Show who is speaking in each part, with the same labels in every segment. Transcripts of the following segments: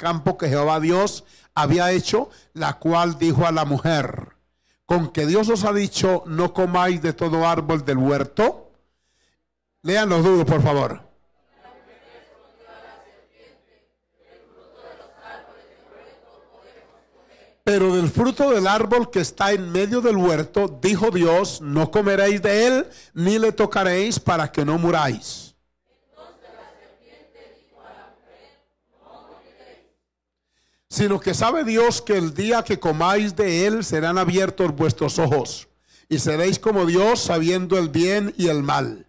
Speaker 1: campo que Jehová Dios había hecho, la cual dijo a la mujer, con que Dios os ha dicho, no comáis de todo árbol del huerto. Lean los dudos, por favor. Pero del fruto del árbol que está en medio del huerto, dijo Dios, no comeréis de él, ni le tocaréis para que no muráis. sino que sabe Dios que el día que comáis de él serán abiertos vuestros ojos y seréis como Dios sabiendo el bien y el mal.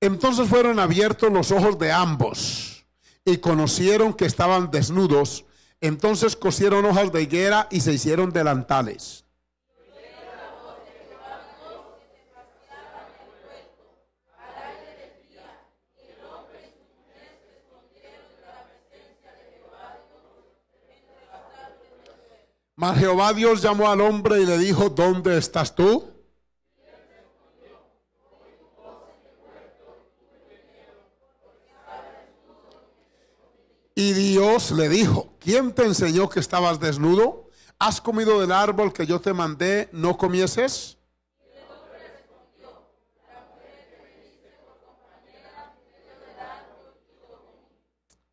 Speaker 1: Entonces fueron abiertos los ojos de ambos y conocieron que estaban desnudos, entonces cosieron hojas de higuera y se hicieron delantales. Mas Jehová Dios llamó al hombre y le dijo, ¿dónde estás tú? Y Dios le dijo, ¿quién te enseñó que estabas desnudo? ¿Has comido del árbol que yo te mandé, no comieses?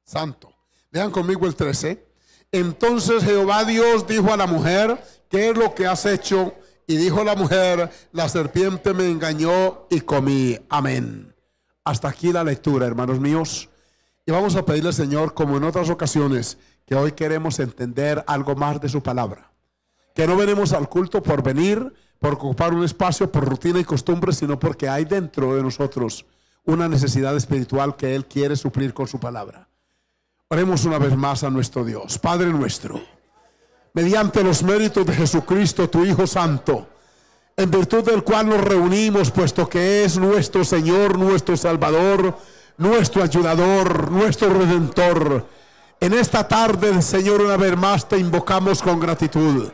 Speaker 1: Santo. Vean conmigo el 13. Entonces Jehová Dios dijo a la mujer, ¿qué es lo que has hecho? Y dijo la mujer, la serpiente me engañó y comí. Amén. Hasta aquí la lectura, hermanos míos. Y vamos a pedirle al Señor, como en otras ocasiones, que hoy queremos entender algo más de su palabra. Que no venimos al culto por venir, por ocupar un espacio, por rutina y costumbre, sino porque hay dentro de nosotros una necesidad espiritual que Él quiere suplir con su palabra. Oremos una vez más a nuestro Dios, Padre nuestro, mediante los méritos de Jesucristo, tu Hijo Santo, en virtud del cual nos reunimos, puesto que es nuestro Señor, nuestro Salvador, nuestro ayudador, nuestro redentor. En esta tarde, Señor, una vez más te invocamos con gratitud.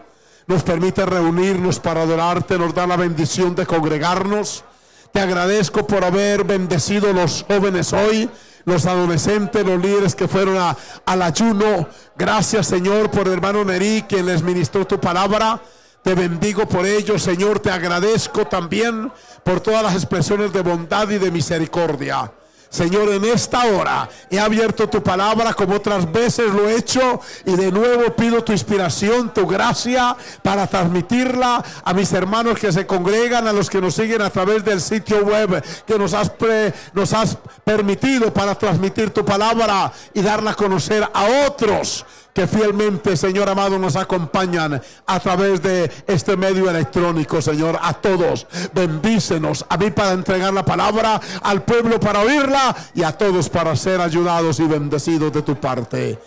Speaker 1: Nos permite reunirnos para adorarte, nos da la bendición de congregarnos. Te agradezco por haber bendecido los jóvenes hoy, los adolescentes, los líderes que fueron al ayuno. Gracias, Señor, por el hermano Neri, quien les ministró tu palabra. Te bendigo por ello, Señor. Te agradezco también por todas las expresiones de bondad y de misericordia. Señor, en esta hora he abierto tu palabra como otras veces lo he hecho y de nuevo pido tu inspiración, tu gracia para transmitirla a mis hermanos que se congregan, a los que nos siguen a través del sitio web que nos has, nos has permitido para transmitir tu palabra y darla a conocer a otros que fielmente, Señor amado, nos acompañan a través de este medio electrónico, Señor. A todos, bendícenos. A mí para entregar la palabra, al pueblo para oírla y a todos para ser ayudados y bendecidos de tu parte.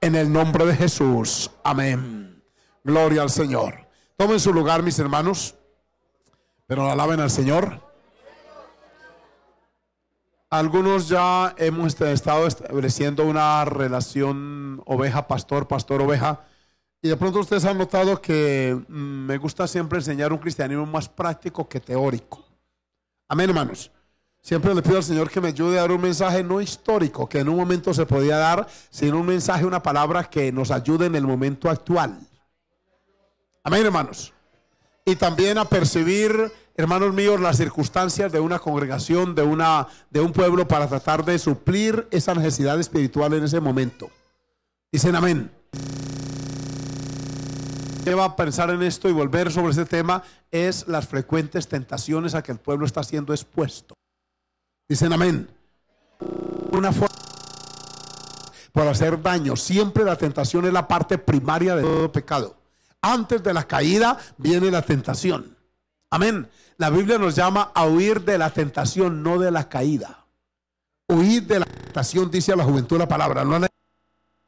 Speaker 1: En el nombre de Jesús. Amén. Gloria al Señor. Tomen su lugar, mis hermanos, pero alaben al Señor. Algunos ya hemos estado estableciendo una relación oveja-pastor, pastor-oveja. Y de pronto ustedes han notado que mm, me gusta siempre enseñar un cristianismo más práctico que teórico. Amén, hermanos. Siempre le pido al Señor que me ayude a dar un mensaje no histórico, que en un momento se podía dar, sino un mensaje, una palabra que nos ayude en el momento actual. Amén, hermanos. Y también a percibir hermanos míos, las circunstancias de una congregación, de, una, de un pueblo, para tratar de suplir esa necesidad espiritual en ese momento. Dicen amén. va a pensar en esto y volver sobre este tema es las frecuentes tentaciones a que el pueblo está siendo expuesto. Dicen amén. Una forma por hacer daño. Siempre la tentación es la parte primaria de todo pecado. Antes de la caída viene la tentación. Amén. La Biblia nos llama a huir de la tentación, no de la caída. Huir de la tentación, dice a la juventud la palabra.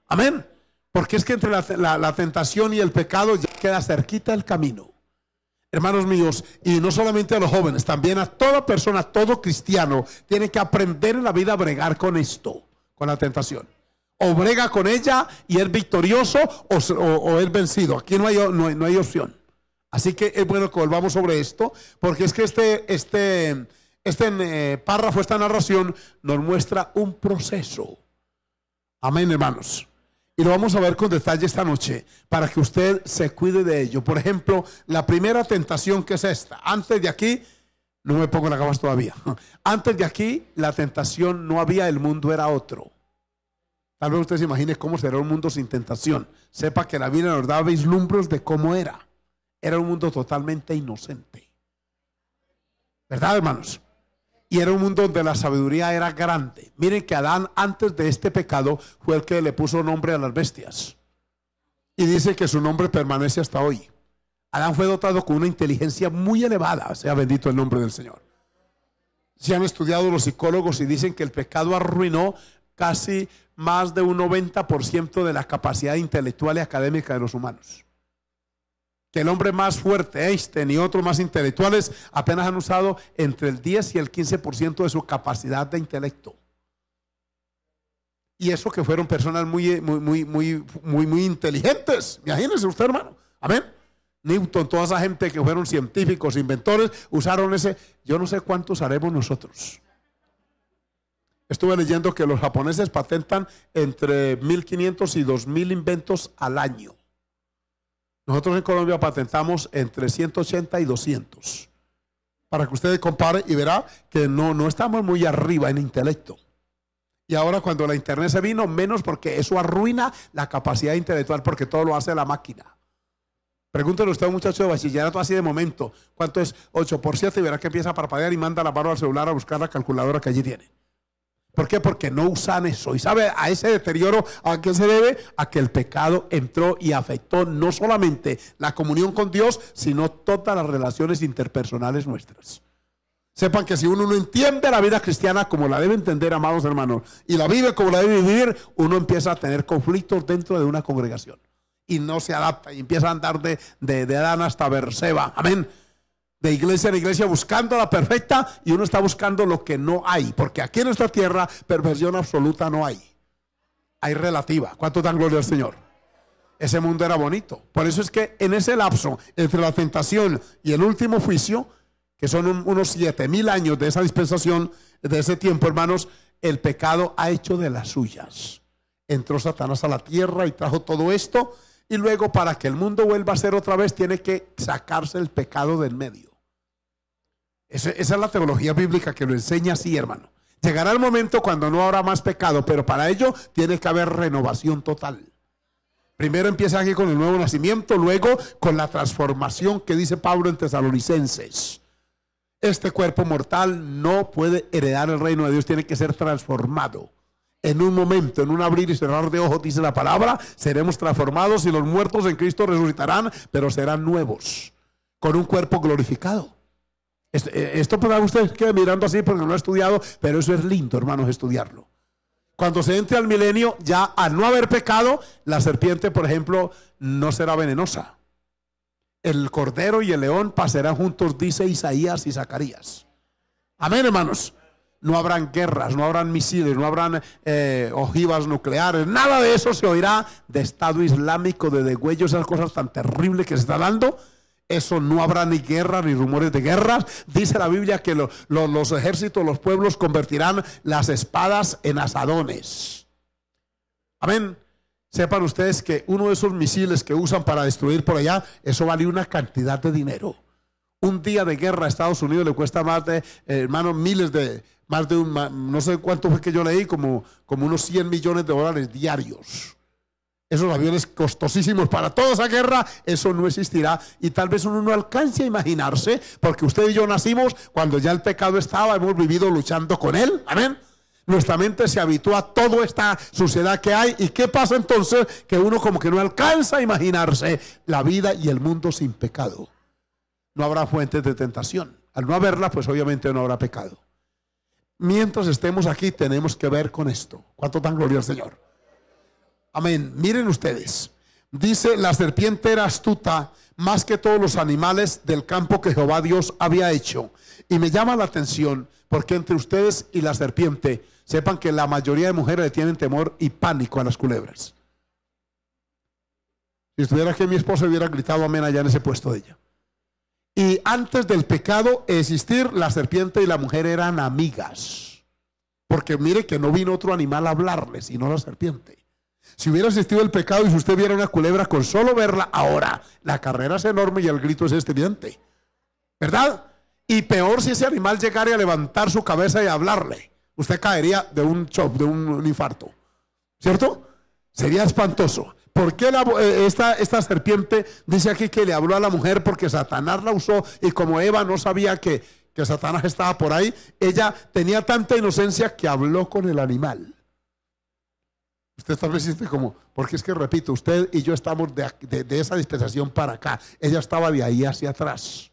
Speaker 1: Amén. Porque es que entre la, tentación y el pecado ya queda cerquita el camino. Hermanos míos, y no solamente a los jóvenes, también a toda persona, todo cristiano, tiene que aprender en la vida a bregar con esto, con la tentación. O brega con ella y es victorioso o, es vencido. Aquí no no hay opción. Así que es eh, bueno que volvamos sobre esto, porque es que este, este, este eh, párrafo, esta narración, nos muestra un proceso. Amén, hermanos. Y lo vamos a ver con detalle esta noche, para que usted se cuide de ello. Por ejemplo, la primera tentación que es esta. Antes de aquí, no me pongo la gafas todavía. Antes de aquí, la tentación no había, el mundo era otro. Tal vez usted se imagine cómo será un mundo sin tentación. Sepa que la Biblia nos da vislumbros de cómo era era un mundo totalmente inocente. ¿Verdad, hermanos? Y era un mundo donde la sabiduría era grande. Miren que Adán, antes de este pecado, fue el que le puso nombre a las bestias. Y dice que su nombre permanece hasta hoy. Adán fue dotado con una inteligencia muy elevada, sea bendito el nombre del Señor. Se han estudiado los psicólogos y dicen que el pecado arruinó casi más de un 90% de la capacidad intelectual y académica de los humanos que el hombre más fuerte, Einstein y otros más intelectuales, apenas han usado entre el 10 y el 15% de su capacidad de intelecto. Y eso que fueron personas muy, muy, muy, muy, muy, inteligentes. Imagínense usted, hermano. Amén. Newton, toda esa gente que fueron científicos, inventores, usaron ese. Yo no sé cuántos haremos nosotros. Estuve leyendo que los japoneses patentan entre 1500 y 2000 inventos al año. Nosotros en Colombia patentamos entre 180 y 200. Para que ustedes comparen y verá que no, no estamos muy arriba en intelecto. Y ahora cuando la internet se vino, menos porque eso arruina la capacidad intelectual porque todo lo hace la máquina. Pregúntenle usted a un muchacho de bachillerato así de momento, ¿cuánto es 8 por 7? Y verá que empieza a parpadear y manda la mano al celular a buscar la calculadora que allí tiene. ¿Por qué? Porque no usan eso. ¿Y sabe a ese deterioro a qué se debe? A que el pecado entró y afectó no solamente la comunión con Dios, sino todas las relaciones interpersonales nuestras. Sepan que si uno no entiende la vida cristiana como la debe entender, amados hermanos, y la vive como la debe vivir, uno empieza a tener conflictos dentro de una congregación. Y no se adapta y empieza a andar de, de Adán hasta Berseba. Amén de iglesia en iglesia buscando la perfecta y uno está buscando lo que no hay, porque aquí en nuestra tierra perversión absoluta no hay. Hay relativa. ¿Cuánto dan gloria al Señor? Ese mundo era bonito. Por eso es que en ese lapso entre la tentación y el último juicio, que son unos siete mil años de esa dispensación, de ese tiempo, hermanos, el pecado ha hecho de las suyas. Entró Satanás a la tierra y trajo todo esto y luego para que el mundo vuelva a ser otra vez tiene que sacarse el pecado del medio. Esa, es la teología bíblica que lo enseña así, hermano. Llegará el momento cuando no habrá más pecado, pero para ello tiene que haber renovación total. Primero empieza aquí con el nuevo nacimiento, luego con la transformación que dice Pablo en Tesalonicenses. Este cuerpo mortal no puede heredar el reino de Dios, tiene que ser transformado. En un momento, en un abrir y cerrar de ojos, dice la palabra, seremos transformados y los muertos en Cristo resucitarán, pero serán nuevos, con un cuerpo glorificado. Eh, esto para usted que mirando así porque no ha estudiado, pero eso es lindo, hermanos, estudiarlo. Cuando se entre al milenio, ya al no haber pecado, la serpiente, por ejemplo, no será venenosa. El cordero y el león pasarán juntos, dice Isaías y Zacarías. Amén, hermanos. No habrán guerras, no habrán misiles, no habrán eh, ojivas nucleares, nada de eso se oirá de Estado Islámico, de degüello, esas cosas tan terribles que se está dando. Eso no habrá ni guerra ni rumores de guerras. Dice la Biblia que los ejércitos, los pueblos convertirán las espadas en asadones. Amén. Sepan ustedes que uno de esos misiles que usan para destruir por allá, eso vale una cantidad de dinero. Un día de guerra a Estados Unidos le cuesta más de, hermanos, eh, hermano, miles de, más de un, no sé cuánto fue que yo leí, como, como unos 100 millones de dólares diarios. Esos aviones costosísimos para toda esa guerra, eso no existirá. Y tal vez uno no alcance a imaginarse, porque usted y yo nacimos cuando ya el pecado estaba, hemos vivido luchando con él. Amén. Nuestra mente se habitúa a toda esta suciedad que hay. ¿Y qué pasa entonces? Que uno como que no alcanza a imaginarse la vida y el mundo sin pecado. No habrá fuentes de tentación. Al no haberla, pues obviamente no habrá pecado mientras estemos aquí tenemos que ver con esto. ¿Cuánto tan glorioso, Señor? Amén. Miren ustedes. Dice, la serpiente era astuta más que todos los animales del campo que Jehová Dios había hecho. Y me llama la atención porque entre ustedes y la serpiente, sepan que la mayoría de mujeres le tienen temor y pánico a las culebras. Si estuviera que mi esposa hubiera gritado amén allá en ese puesto de ella. Y antes del pecado existir, la serpiente y la mujer eran amigas. Porque mire que no vino otro animal a hablarle, sino la serpiente. Si hubiera existido el pecado y si usted viera una culebra con solo verla ahora, la carrera es enorme y el grito es estridente. ¿Verdad? Y peor si ese animal llegara a levantar su cabeza y hablarle. Usted caería de un chop, de un infarto. ¿Cierto? Sería espantoso. ¿Por qué eh, esta, serpiente dice aquí que le habló a la mujer? Porque Satanás la usó y como Eva no sabía que, Satanás estaba por ahí, ella tenía tanta inocencia que habló con el animal. Usted tal vez siente como, porque es que repito, usted y yo estamos de, de, esa dispensación para acá. Ella estaba de ahí hacia atrás.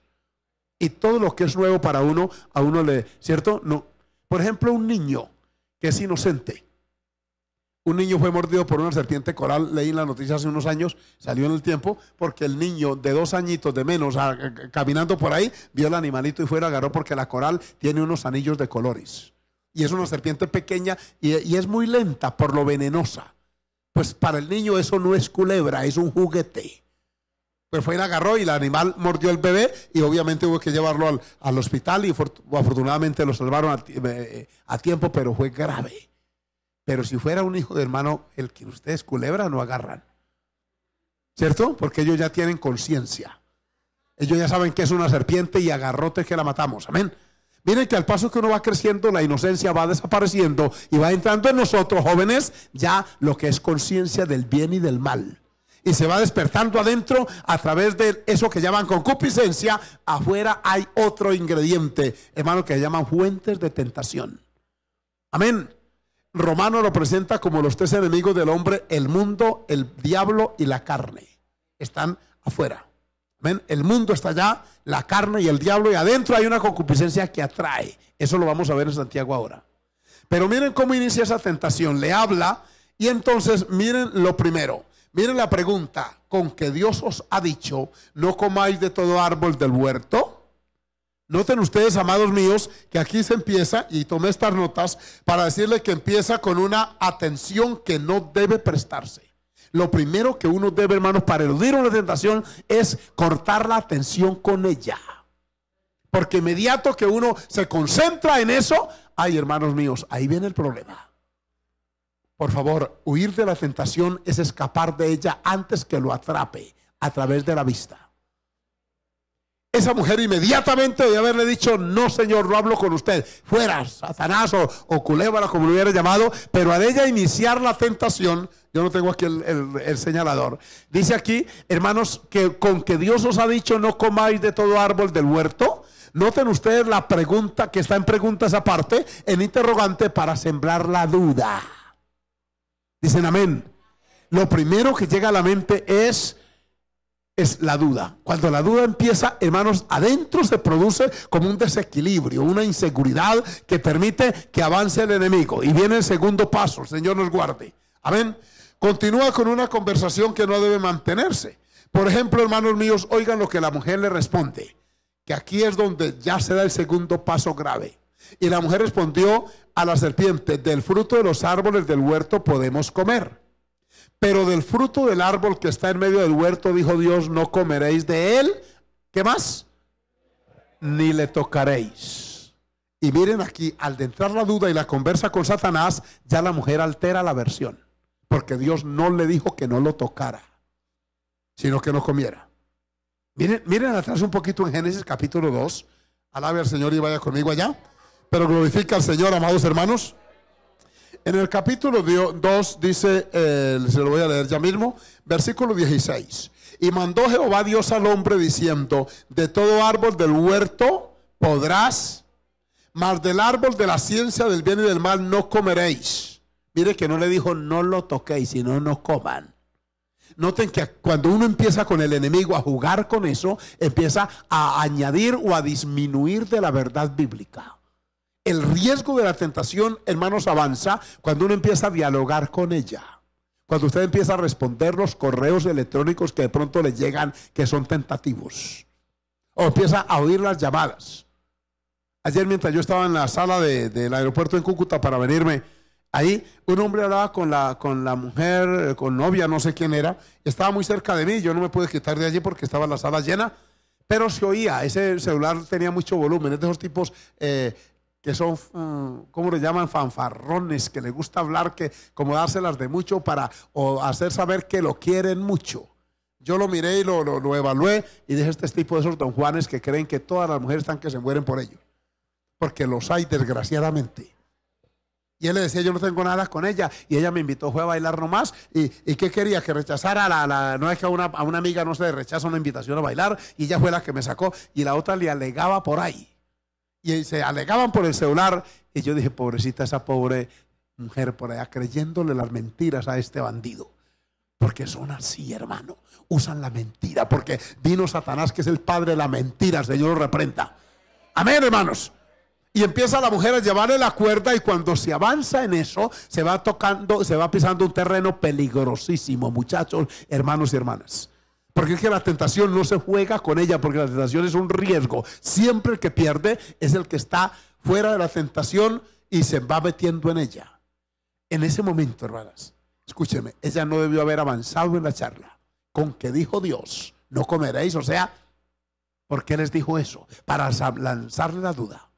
Speaker 1: Y todo lo que es nuevo para uno, a uno le, ¿cierto? No. Por ejemplo, un niño que es inocente un niño fue mordido por una serpiente coral, leí en la noticia hace unos años, salió en el tiempo, porque el niño de dos añitos de menos, caminando por ahí, vio el animalito y fue fuera agarró porque la coral tiene unos anillos de colores. Y es una serpiente pequeña y, es muy lenta por lo venenosa. Pues para el niño eso no es culebra, es un juguete. Pues fue y la agarró y el animal mordió al bebé y obviamente hubo que llevarlo al, hospital y afortunadamente lo salvaron eh, eh, a tiempo, pero fue grave. Pero si fuera un hijo de hermano, el que ustedes culebra no agarran. ¿Cierto? Porque ellos ya tienen conciencia. Ellos ya saben que es una serpiente y agarrote que la matamos. Amén. Miren que al paso que uno va creciendo, la inocencia va desapareciendo y va entrando en nosotros, jóvenes, ya lo que es conciencia del bien y del mal. Y se va despertando adentro a través de eso que llaman concupiscencia. Afuera hay otro ingrediente, hermano, que llaman fuentes de tentación. Amén. Romano lo presenta como los tres enemigos del hombre, el mundo, el diablo y la carne. Están afuera. El mundo está allá, la carne y el diablo, y adentro hay una concupiscencia que atrae. Eso lo vamos a ver en Santiago ahora. Pero miren cómo inicia esa tentación. Le habla y entonces miren lo primero. Miren la pregunta con que Dios os ha dicho, no comáis de todo árbol del huerto. Noten ustedes, amados míos, que aquí se empieza, y tomé estas notas para decirle que empieza con una atención que no debe prestarse. Lo primero que uno debe, hermanos, para eludir una tentación es cortar la atención con ella. Porque inmediato que uno se concentra en eso, ay, hermanos míos, ahí viene el problema. Por favor, huir de la tentación es escapar de ella antes que lo atrape a través de la vista esa mujer inmediatamente de haberle dicho, no señor, no hablo con usted, fuera, Satanás o, o como lo hubiera llamado, pero a ella iniciar la tentación, yo no tengo aquí el, el, señalador, dice aquí, hermanos, que con que Dios os ha dicho, no comáis de todo árbol del huerto, noten ustedes la pregunta que está en preguntas aparte, en interrogante para sembrar la duda. Dicen amén. Lo primero que llega a la mente es es la duda. Cuando la duda empieza, hermanos, adentro se produce como un desequilibrio, una inseguridad que permite que avance el enemigo. Y viene el segundo paso, el Señor nos guarde. Amén. Continúa con una conversación que no debe mantenerse. Por ejemplo, hermanos míos, oigan lo que la mujer le responde, que aquí es donde ya se da el segundo paso grave. Y la mujer respondió a la serpiente, del fruto de los árboles del huerto podemos comer. Pero del fruto del árbol que está en medio del huerto, dijo Dios, no comeréis de él. ¿Qué más? Ni le tocaréis. Y miren aquí, al entrar la duda y la conversa con Satanás, ya la mujer altera la versión. Porque Dios no le dijo que no lo tocara, sino que no comiera. Miren, miren atrás un poquito en Génesis capítulo 2. Alabe al Señor y vaya conmigo allá. Pero glorifica al Señor, amados hermanos. En el capítulo 2 dice, eh, se lo voy a leer ya mismo, versículo 16. Y mandó Jehová Dios al hombre diciendo, de todo árbol del huerto podrás, mas del árbol de la ciencia del bien y del mal no comeréis. Mire que no le dijo, no lo toquéis, sino no coman. Noten que cuando uno empieza con el enemigo a jugar con eso, empieza a añadir o a disminuir de la verdad bíblica el riesgo de la tentación, hermanos, avanza cuando uno empieza a dialogar con ella. Cuando usted empieza a responder los correos electrónicos que de pronto le llegan que son tentativos. O empieza a oír las llamadas. Ayer mientras yo estaba en la sala del aeropuerto en Cúcuta para venirme, ahí un hombre hablaba con la, con la mujer, con novia, no sé quién era, estaba muy cerca de mí, yo no me pude quitar de allí porque estaba la sala llena, pero se oía, ese celular tenía mucho volumen, es de esos tipos eh, que son, mm, ¿cómo le llaman? Fanfarrones, que le gusta hablar, que como dárselas de mucho para hacer saber que lo quieren mucho. Yo lo miré y lo, lo, evalué y dije este tipo de esos don Juanes que creen que todas las mujeres están que se mueren por ellos. Porque los hay, desgraciadamente. Y él le decía, yo no tengo nada con ella. Y ella me invitó, fue a bailar nomás. ¿Y, y qué quería? Que rechazara la, no es que a una, a una amiga no se le rechaza una invitación a bailar. Y ella fue la que me sacó. Y la otra le alegaba por ahí y se alegaban por el celular. Y yo dije, pobrecita esa pobre mujer por allá, creyéndole las mentiras a este bandido. Porque son así, hermano. Usan la mentira. Porque vino Satanás, que es el padre de la mentira. El Señor lo reprenda. Amén, hermanos. Y empieza la mujer a llevarle la cuerda y cuando se avanza en eso, se va tocando, se va pisando un terreno peligrosísimo, muchachos, hermanos y hermanas. Porque es que la tentación no se juega con ella, porque la tentación es un riesgo. Siempre el que pierde es el que está fuera de la tentación y se va metiendo en ella. En ese momento, hermanas, escúcheme, ella no debió haber avanzado en la charla. Con que dijo Dios, no comeréis, o sea, ¿por qué les dijo eso? Para lanzarle la duda.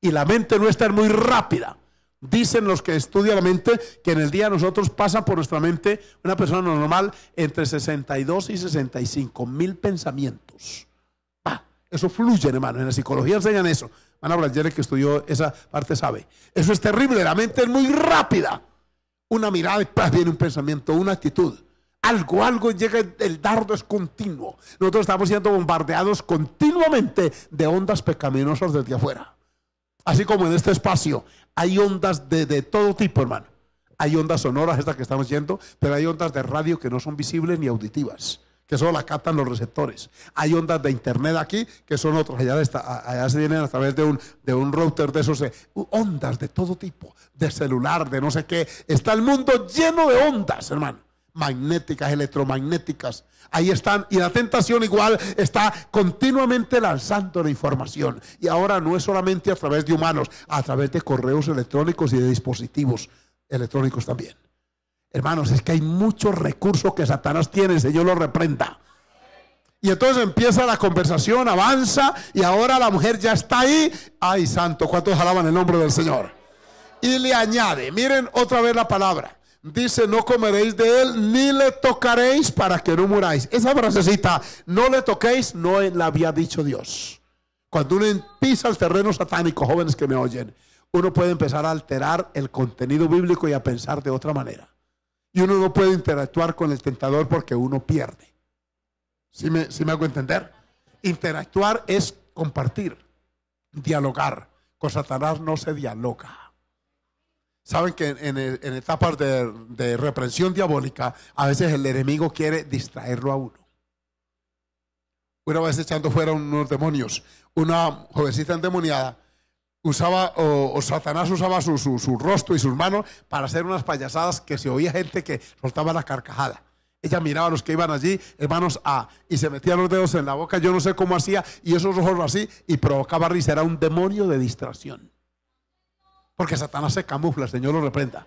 Speaker 1: Y la mente nuestra es muy rápida Dicen los que estudian la mente que en el día nosotros pasa por nuestra mente una persona normal entre 62 y 65 mil pensamientos. eso fluye, hermano. En la psicología enseñan eso. a Blanchard, que estudió esa parte, sabe. Eso es terrible. La mente es muy rápida. Una mirada y viene un pensamiento, una actitud. Algo, algo llega, el dardo es continuo. Nosotros estamos siendo bombardeados continuamente de ondas pecaminosas desde afuera. Así como en este espacio hay ondas de, todo tipo, hermano. Hay ondas sonoras, estas que estamos yendo, pero hay ondas de radio que no son visibles ni auditivas, que solo las captan los receptores. Hay ondas de internet aquí, que son otras, allá, está, allá se vienen a través de un, de un router de esos, ondas de todo tipo, de celular, de no sé qué. Está el mundo lleno de ondas, hermano magnéticas, electromagnéticas. Ahí están. Y la tentación igual está continuamente lanzando la información. Y ahora no es solamente a través de humanos, a través de correos electrónicos y de dispositivos electrónicos también. Hermanos, es que hay muchos recursos que Satanás tiene, Señor lo reprenda. Y entonces empieza la conversación, avanza y ahora la mujer ya está ahí. Ay, santo, ¿cuántos alaban el nombre del Señor? Y le añade, miren otra vez la palabra dice, no comeréis de él, ni le tocaréis para que no muráis. Esa frasecita, no le toquéis, no la había dicho Dios. Cuando uno empieza el terreno satánico, jóvenes que me oyen, uno puede empezar a alterar el contenido bíblico y a pensar de otra manera. Y uno no puede interactuar con el tentador porque uno pierde. Si sí me hago entender? Interactuar es compartir, dialogar. Con Satanás no se dialoga. Saben que en, etapas de, reprensión diabólica, a veces el enemigo quiere distraerlo a uno. Una vez echando fuera unos demonios, una jovencita endemoniada usaba, o, Satanás usaba su, rostro y sus manos para hacer unas payasadas que se oía gente que soltaba la carcajada. Ella miraba a los que iban allí, hermanos A, y se metía los dedos en la boca, yo no sé cómo hacía, y esos ojos así, y provocaba risa. Era un demonio de distracción. Porque Satanás se camufla, el Señor lo reprenda.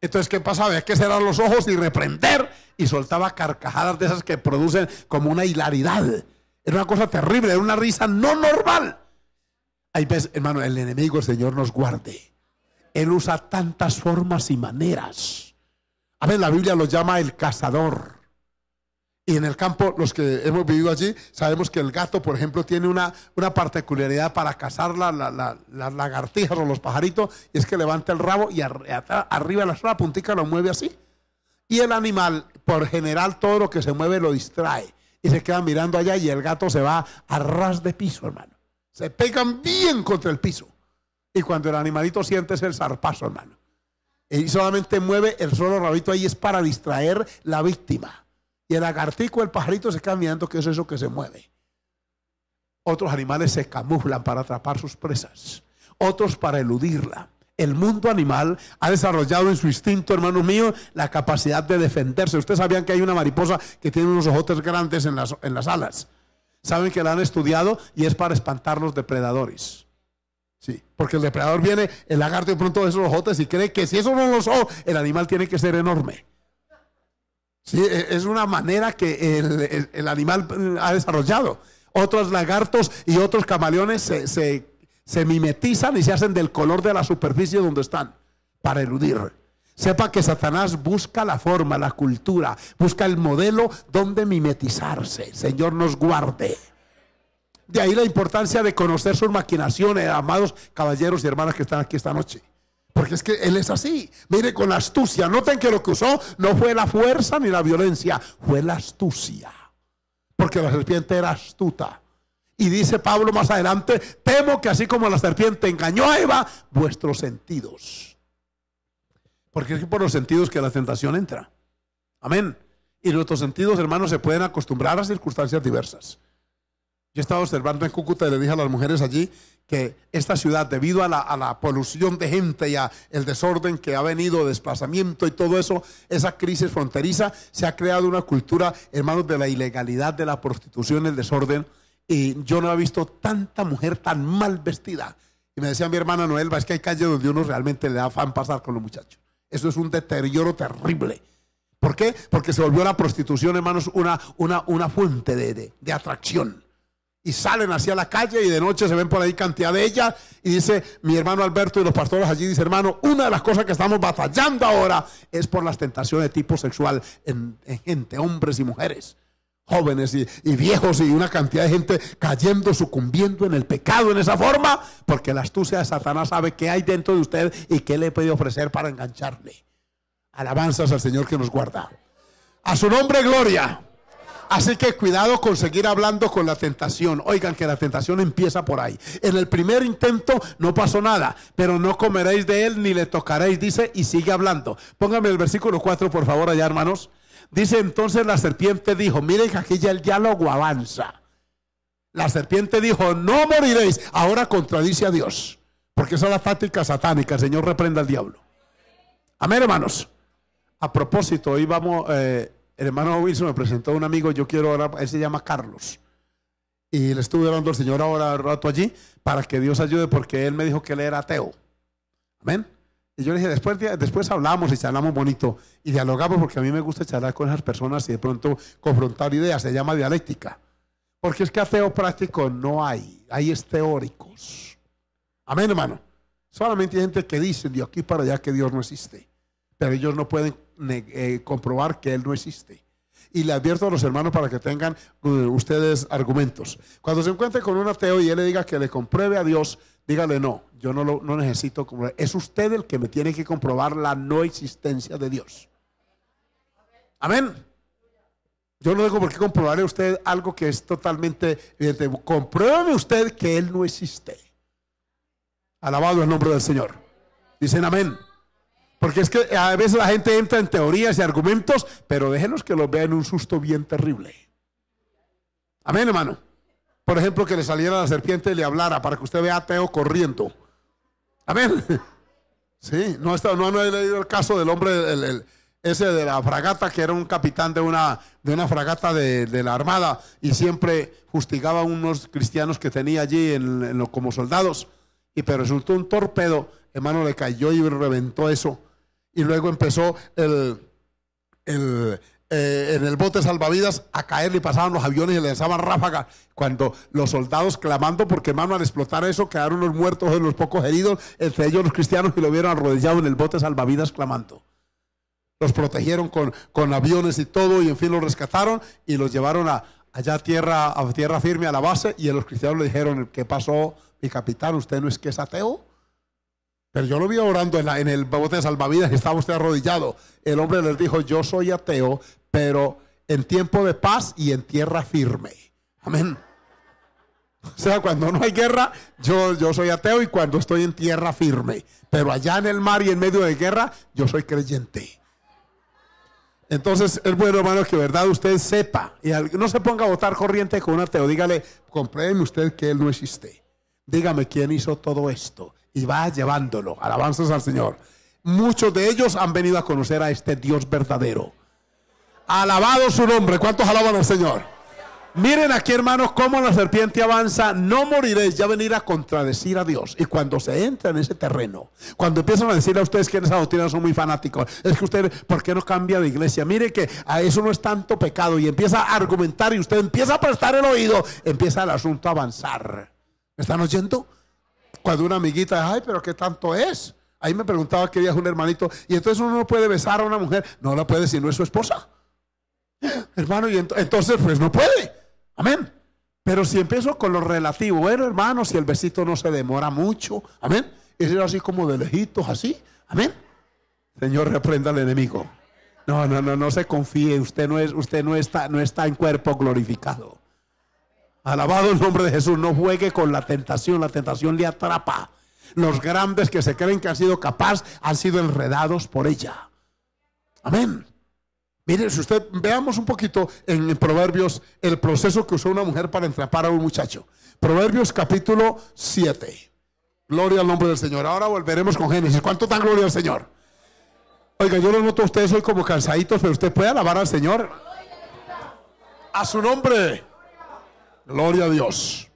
Speaker 1: Entonces, ¿qué pasaba? Es que cerrar los ojos y reprender y soltaba carcajadas de esas que producen como una hilaridad. Era una cosa terrible, era una risa no normal. Hay ves, hermano, el enemigo, el Señor nos guarde. Él usa tantas formas y maneras. A ver, la Biblia lo llama el cazador. Y en el campo, los que hemos vivido allí, sabemos que el gato, por ejemplo, tiene una, una particularidad para cazar la, las lagartijas o los pajaritos, y es que levanta el rabo y arriba la, la puntica lo mueve así. Y el animal, por general, todo lo que se mueve lo distrae. Y se quedan mirando allá y el gato se va a ras de piso, hermano. Se pegan bien contra el piso. Y cuando el animalito siente es el zarpazo, hermano. Y solamente mueve el solo rabito ahí es para distraer la víctima. Y el lagartico, el pajarito se queda mirando que es eso que se mueve. Otros animales se camuflan para atrapar sus presas, otros para eludirla. El mundo animal ha desarrollado en su instinto, hermano mío, la capacidad de defenderse. Ustedes sabían que hay una mariposa que tiene unos ojotes grandes en las, en las alas. Saben que la han estudiado y es para espantar los depredadores. Sí, porque el depredador viene, el lagarto de pronto de esos ojotes y cree que si eso no lo son, el animal tiene que ser enorme. Eh, es una manera que el, animal eh, ha desarrollado. Otros lagartos y otros camaleones se, se mimetizan y se hacen del color de la superficie donde están para eludir. Sepa que Satanás busca la forma, la cultura, busca el modelo donde mimetizarse. Señor nos guarde. De ahí la importancia de conocer sus maquinaciones, amados caballeros y hermanas que están aquí esta noche. Porque es que él es así. Mire, con la astucia. Noten que lo que usó no fue la fuerza ni la violencia, fue la astucia. Porque la serpiente era astuta. Y dice Pablo más adelante, temo que así como la serpiente engañó a Eva, vuestros sentidos. Porque es por los sentidos que la tentación entra. Amén. Y nuestros sentidos, hermanos, se pueden acostumbrar a circunstancias diversas. Yo estaba observando en Cúcuta y le dije a las mujeres allí que esta ciudad, debido a la, polución de gente y al desorden que ha venido, desplazamiento y todo eso, esa crisis fronteriza, se ha creado una cultura, hermanos, de la ilegalidad, de la prostitución, el desorden. Y yo no he visto tanta mujer tan mal vestida. Y me decía mi hermana Noel, es que hay calles donde uno realmente le da afán pasar con los muchachos. Eso es un deterioro terrible. ¿Por qué? Porque se volvió la prostitución, hermanos, una, una, una fuente de, de atracción y salen hacia la calle y de noche se ven por ahí cantidad de ellas y dice mi hermano Alberto y los pastores allí dice hermano una de las cosas que estamos batallando ahora es por las tentaciones de tipo sexual en, gente hombres y mujeres jóvenes y, viejos y una cantidad de gente cayendo, sucumbiendo en el pecado en esa forma, porque la astucia de Satanás sabe qué hay dentro de usted y qué le puede ofrecer para engancharle. Alabanzas al Señor que nos guarda. A su nombre, gloria. Así que cuidado con seguir hablando con la tentación. Oigan que la tentación empieza por ahí. En el primer intento no pasó nada, pero no comeréis de él ni le tocaréis, dice, y sigue hablando. Póngame el versículo 4, por favor, allá, hermanos. Dice entonces la serpiente dijo, miren que aquí ya el diálogo avanza. La serpiente dijo, no moriréis. Ahora contradice a Dios, porque esa es la táctica satánica. El Señor reprenda al diablo. Amén, hermanos. A propósito, hoy vamos... Eh, el hermano Wilson me presentó a un amigo, yo quiero ahora, él se llama Carlos. Y le estuve hablando al Señor ahora un rato allí para que Dios ayude porque él me dijo que él era ateo. Amén. Y yo le dije, después, después hablamos y charlamos bonito y dialogamos porque a mí me gusta charlar con esas personas y de pronto confrontar ideas, se llama dialéctica. Porque es que ateo práctico no hay, hay es teóricos. Amén, hermano. Solamente hay gente que dice de aquí para allá que Dios no existe pero ellos no pueden eh, comprobar que Él no existe. Y le advierto a los hermanos para que tengan eh, ustedes argumentos. Cuando se encuentre con un ateo y él le diga que le compruebe a Dios, dígale no, yo no, lo, necesito comprobar. Es usted el que me tiene que comprobar la no existencia de Dios. Amén. Yo no tengo por qué comprobarle a usted algo que es totalmente evidente. usted que Él no existe. Alabado el nombre del Señor. Dicen amén. Porque es que a veces la gente entra en teorías y argumentos, pero déjenos que los vean un susto bien terrible. Amén, hermano. Por ejemplo, que le saliera la serpiente y le hablara para que usted vea a Teo corriendo. Amén. Sí, no, no, no he leído el caso del hombre, ese de la fragata, que era un capitán de una, de una fragata de, la armada y siempre justigaba a unos cristianos que tenía allí como soldados. Y pero resultó un torpedo, hermano, le cayó y reventó eso y luego empezó el, eh, en el bote salvavidas a caer y pasaban los aviones y le lanzaban ráfagas. Cuando los soldados clamando porque, hermano, al explotar eso quedaron los muertos y los pocos heridos, entre ellos los cristianos que lo vieron arrodillado en el bote salvavidas clamando. Los protegieron con, aviones y todo y en fin los rescataron y los llevaron a, allá tierra, a tierra firme, a la base y a los cristianos le dijeron, ¿qué pasó, mi capitán? ¿Usted no es que es ateo? Pero yo lo vi orando en, el bote de salvavidas estaba usted arrodillado. El hombre les dijo, yo soy ateo, pero en tiempo de paz y en tierra firme. Amén. O sea, cuando no hay guerra, yo, yo soy ateo y cuando estoy en tierra firme. Pero allá en el mar y en medio de guerra, yo soy creyente. Entonces, es bueno, hermano, que verdad usted sepa. Y no se ponga a votar corriente con un ateo. Dígale, compréeme usted que él no existe. Dígame quién hizo todo esto y va llevándolo. Alabanzas al Señor. Muchos de ellos han venido a conocer a este Dios verdadero. Alabado su nombre. ¿Cuántos alaban al Señor? Miren aquí, hermanos, cómo la serpiente avanza. No moriréis, ya venir a contradecir a Dios. Y cuando se entra en ese terreno, cuando empiezan a decirle a ustedes que en esa doctrina son muy fanáticos, es que usted, ¿por qué no cambia de iglesia? Mire que a eso no es tanto pecado. Y empieza a argumentar y usted empieza a prestar el oído, empieza el asunto a avanzar. ¿Me están oyendo? Cuando una amiguita, ay, pero ¿qué tanto es? Ahí me preguntaba qué día es un hermanito. Y entonces uno no puede besar a una mujer. No la puede si no es su esposa. Hermano, y entonces pues no puede. Amén. Pero si empiezo con lo relativo, bueno, hermano, si el besito no se demora mucho. Amén. Es así como de lejitos, así. Amén. Señor, reprenda al enemigo. No, no, no, no se confíe. Usted no es, usted no está, no está en cuerpo glorificado. Alabado el nombre de Jesús, no juegue con la tentación, la tentación le atrapa. Los grandes que se creen que han sido capaces han sido enredados por ella. Amén. Mire, si usted veamos un poquito en Proverbios el proceso que usó una mujer para entrapar a un muchacho. Proverbios capítulo 7. Gloria al nombre del Señor. Ahora volveremos con Génesis. ¿Cuánto tan gloria al Señor? Oiga, yo lo noto a ustedes hoy como cansaditos, pero usted puede alabar al Señor. A su nombre. Gloria a Dios.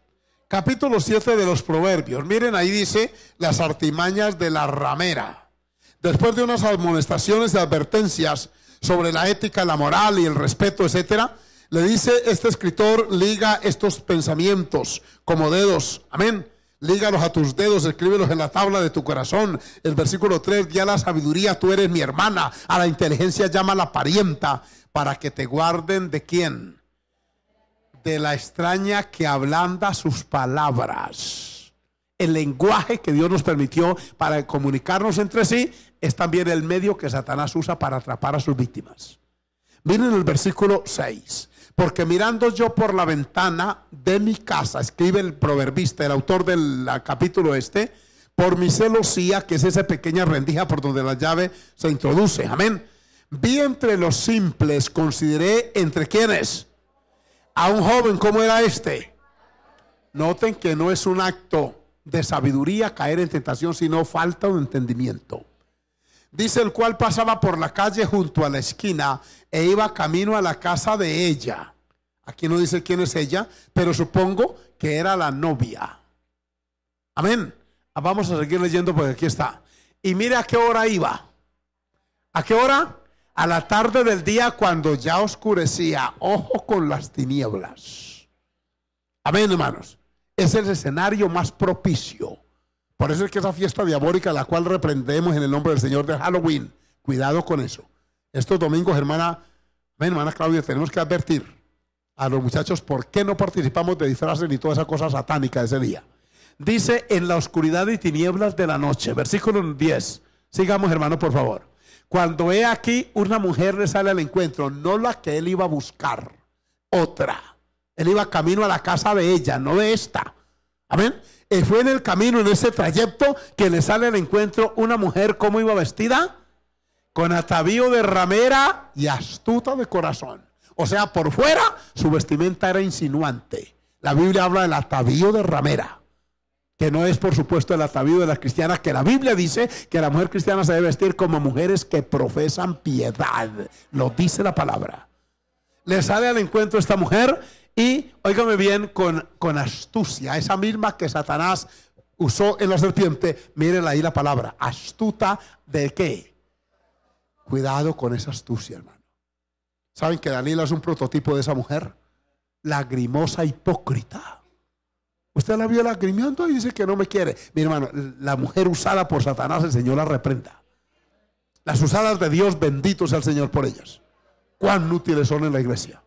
Speaker 1: Capítulo 7 de los Proverbios. Miren, ahí dice las artimañas de la ramera. Después de unas admonestaciones y advertencias sobre la ética, la moral y el respeto, etcétera, le dice este escritor, liga estos pensamientos como dedos. Amén. Lígalos a tus dedos, escríbelos en la tabla de tu corazón. El versículo 3, ya la sabiduría, tú eres mi hermana. A la inteligencia llama la parienta para que te guarden de quién? de la extraña que ablanda sus palabras. El lenguaje que Dios nos permitió para comunicarnos entre sí es también el medio que Satanás usa para atrapar a sus víctimas. Miren el versículo 6. Porque mirando yo por la ventana de mi casa, escribe el proverbista, el autor del capítulo este, por mi celosía, que es esa pequeña rendija por donde la llave se introduce. Amén. Vi entre los simples, consideré entre quienes a un joven como era este. Noten que no es un acto de sabiduría caer en tentación, sino falta de entendimiento. Dice el cual pasaba por la calle junto a la esquina e iba camino a la casa de ella. Aquí no dice quién es ella, pero supongo que era la novia. Amén. Vamos a seguir leyendo porque aquí está. Y mira a qué hora iba. ¿A qué hora? a la tarde del día cuando ya oscurecía. Ojo con las tinieblas. Amén, hermanos. Es el escenario más propicio. Por eso es que esa fiesta diabólica, la cual reprendemos en el nombre del Señor de Halloween, cuidado con eso. Estos domingos, hermana, ven, hermana Claudia, tenemos que advertir a los muchachos por qué no participamos de disfraces ni toda esa cosa satánica ese día. Dice en la oscuridad y tinieblas de la noche, versículo 10. Sigamos, hermano, por favor. Cuando he aquí, una mujer le sale al encuentro, no la que él iba a buscar, otra. Él iba camino a la casa de ella, no de esta. Amén. Y fue en el camino, en ese trayecto, que le sale al encuentro una mujer, ¿cómo iba vestida? Con atavío de ramera y astuta de corazón. O sea, por fuera su vestimenta era insinuante. La Biblia habla del atavío de ramera que no es por supuesto el atavío de las cristianas, que la Biblia dice que la mujer cristiana se debe vestir como mujeres que profesan piedad, lo dice la palabra. Le sale al encuentro esta mujer y, óigame bien, con, con astucia, esa misma que Satanás usó en la serpiente, miren ahí la palabra, astuta de qué. Cuidado con esa astucia, hermano. ¿Saben que Dalila es un prototipo de esa mujer? Lagrimosa hipócrita Usted la vio lagrimiendo y dice que no me quiere. Mi hermano, la mujer usada por Satanás, el Señor la reprenda. Las usadas de Dios, bendito sea el Señor por ellas. Cuán útiles son en la iglesia.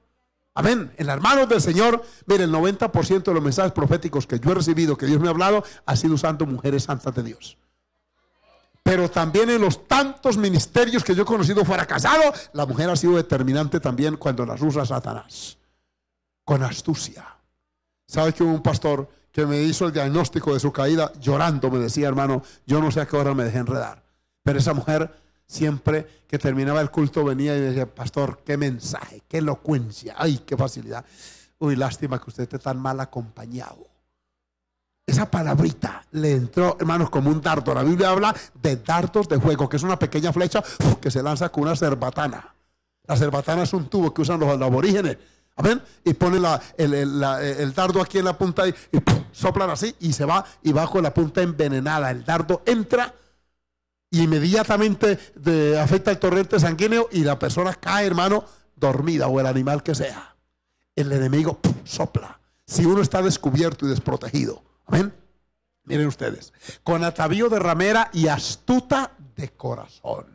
Speaker 1: Amén. En las manos del Señor, mire, el 90% de los mensajes proféticos que yo he recibido, que Dios me ha hablado, ha sido usando mujeres santas de Dios. Pero también en los tantos ministerios que yo he conocido fuera casado, la mujer ha sido determinante también cuando las usa Satanás. Con astucia ¿Sabe que hubo un pastor que me hizo el diagnóstico de su caída llorando? Me decía, hermano, yo no sé a qué hora me dejé enredar. Pero esa mujer siempre que terminaba el culto venía y me decía, pastor, qué mensaje, qué elocuencia, ay, qué facilidad. Uy, lástima que usted esté tan mal acompañado. Esa palabrita le entró, hermanos, como un dardo. La Biblia habla de dardos de juego, que es una pequeña flecha que se lanza con una cerbatana. La cerbatana es un tubo que usan los aborígenes Amén. Y pone el, dardo aquí en la punta y, soplan así y se va y bajo la punta envenenada. El dardo entra inmediatamente afecta el torrente sanguíneo y la persona cae, hermano, dormida o el animal que sea. El enemigo sopla. Si uno está descubierto y desprotegido. Amén. Miren ustedes. Con atavío de ramera y astuta de corazón.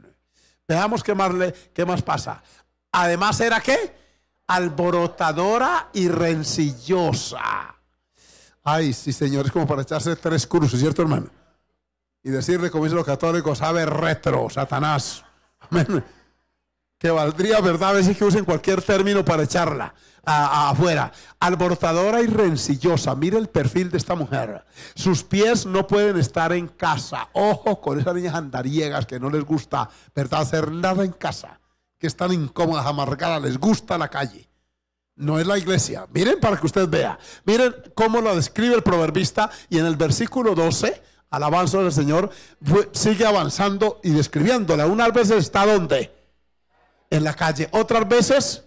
Speaker 1: Veamos qué más, qué más pasa. Además era que alborotadora y rencillosa. Ay, sí, señores, como para echarse tres cruces, ¿cierto, hermano? Y decirle, como dicen los católicos, sabe retro, Satanás. Que valdría, ¿verdad? A veces que usen cualquier término para echarla a, afuera. Alborotadora y rencillosa. Mire el perfil de esta mujer. Sus pies no pueden estar en casa. Ojo con esas niñas andariegas que no les gusta, ¿verdad? Hacer nada en casa que están incómodas, amargadas, les gusta la calle. No es la iglesia. Miren para que usted vea. Miren cómo lo describe el proverbista y en el versículo 12, alabanzo del Señor, sigue avanzando y describiéndola. Unas veces está donde? En la calle. Otras veces,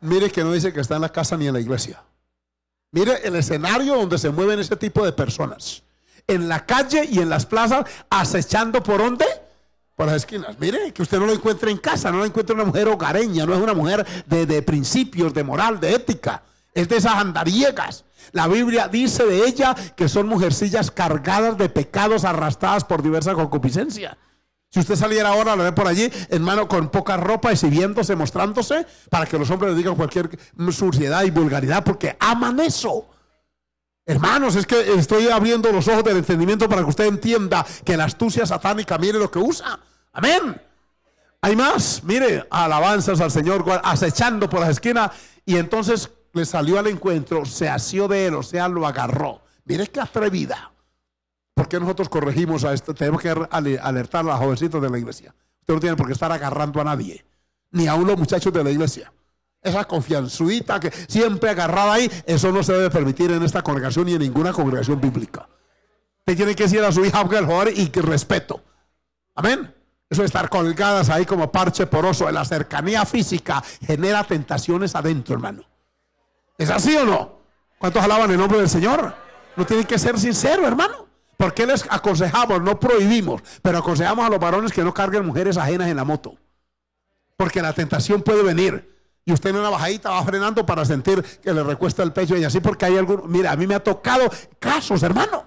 Speaker 1: mire que no dice que está en la casa ni en la iglesia. Mire el escenario donde se mueven ese tipo de personas. En la calle y en las plazas, acechando por donde las esquinas. Mire, que usted no lo encuentra en casa, no lo encuentra una mujer hogareña, no es una mujer de, principios, de moral, de ética. Es de esas andariegas. La Biblia dice de ella que son mujercillas cargadas de pecados, arrastradas por diversa concupiscencia. Si usted saliera ahora, lo ve por allí, en mano con poca ropa, exhibiéndose, mostrándose, para que los hombres le digan cualquier suciedad y vulgaridad, porque aman eso. Hermanos, es que estoy abriendo los ojos del entendimiento para que usted entienda que la astucia satánica, mire lo que usa. Amén. Hay más, mire, alabanzas al Señor, acechando por las esquinas. Y entonces le salió al encuentro, se asió de él, o sea, lo agarró. Mire qué atrevida. Porque nosotros corregimos a esto? Tenemos que alertar a los jovencitos de la iglesia. Usted no tiene por qué estar agarrando a nadie, ni a los muchachos de la iglesia. Esa confianzudita que siempre agarrada ahí, eso no se debe permitir en esta congregación ni en ninguna congregación bíblica. Usted tiene que decir a su hija, el y que respeto. Amén. Eso de estar colgadas ahí como parche poroso de la cercanía física genera tentaciones adentro, hermano. ¿Es así o no? ¿Cuántos alaban el nombre del Señor? No tienen que ser sinceros, hermano. Porque les aconsejamos, no prohibimos, pero aconsejamos a los varones que no carguen mujeres ajenas en la moto. Porque la tentación puede venir. Y usted en una bajadita va frenando para sentir que le recuesta el pecho y así porque hay algún... Mira, a mí me ha tocado casos, hermano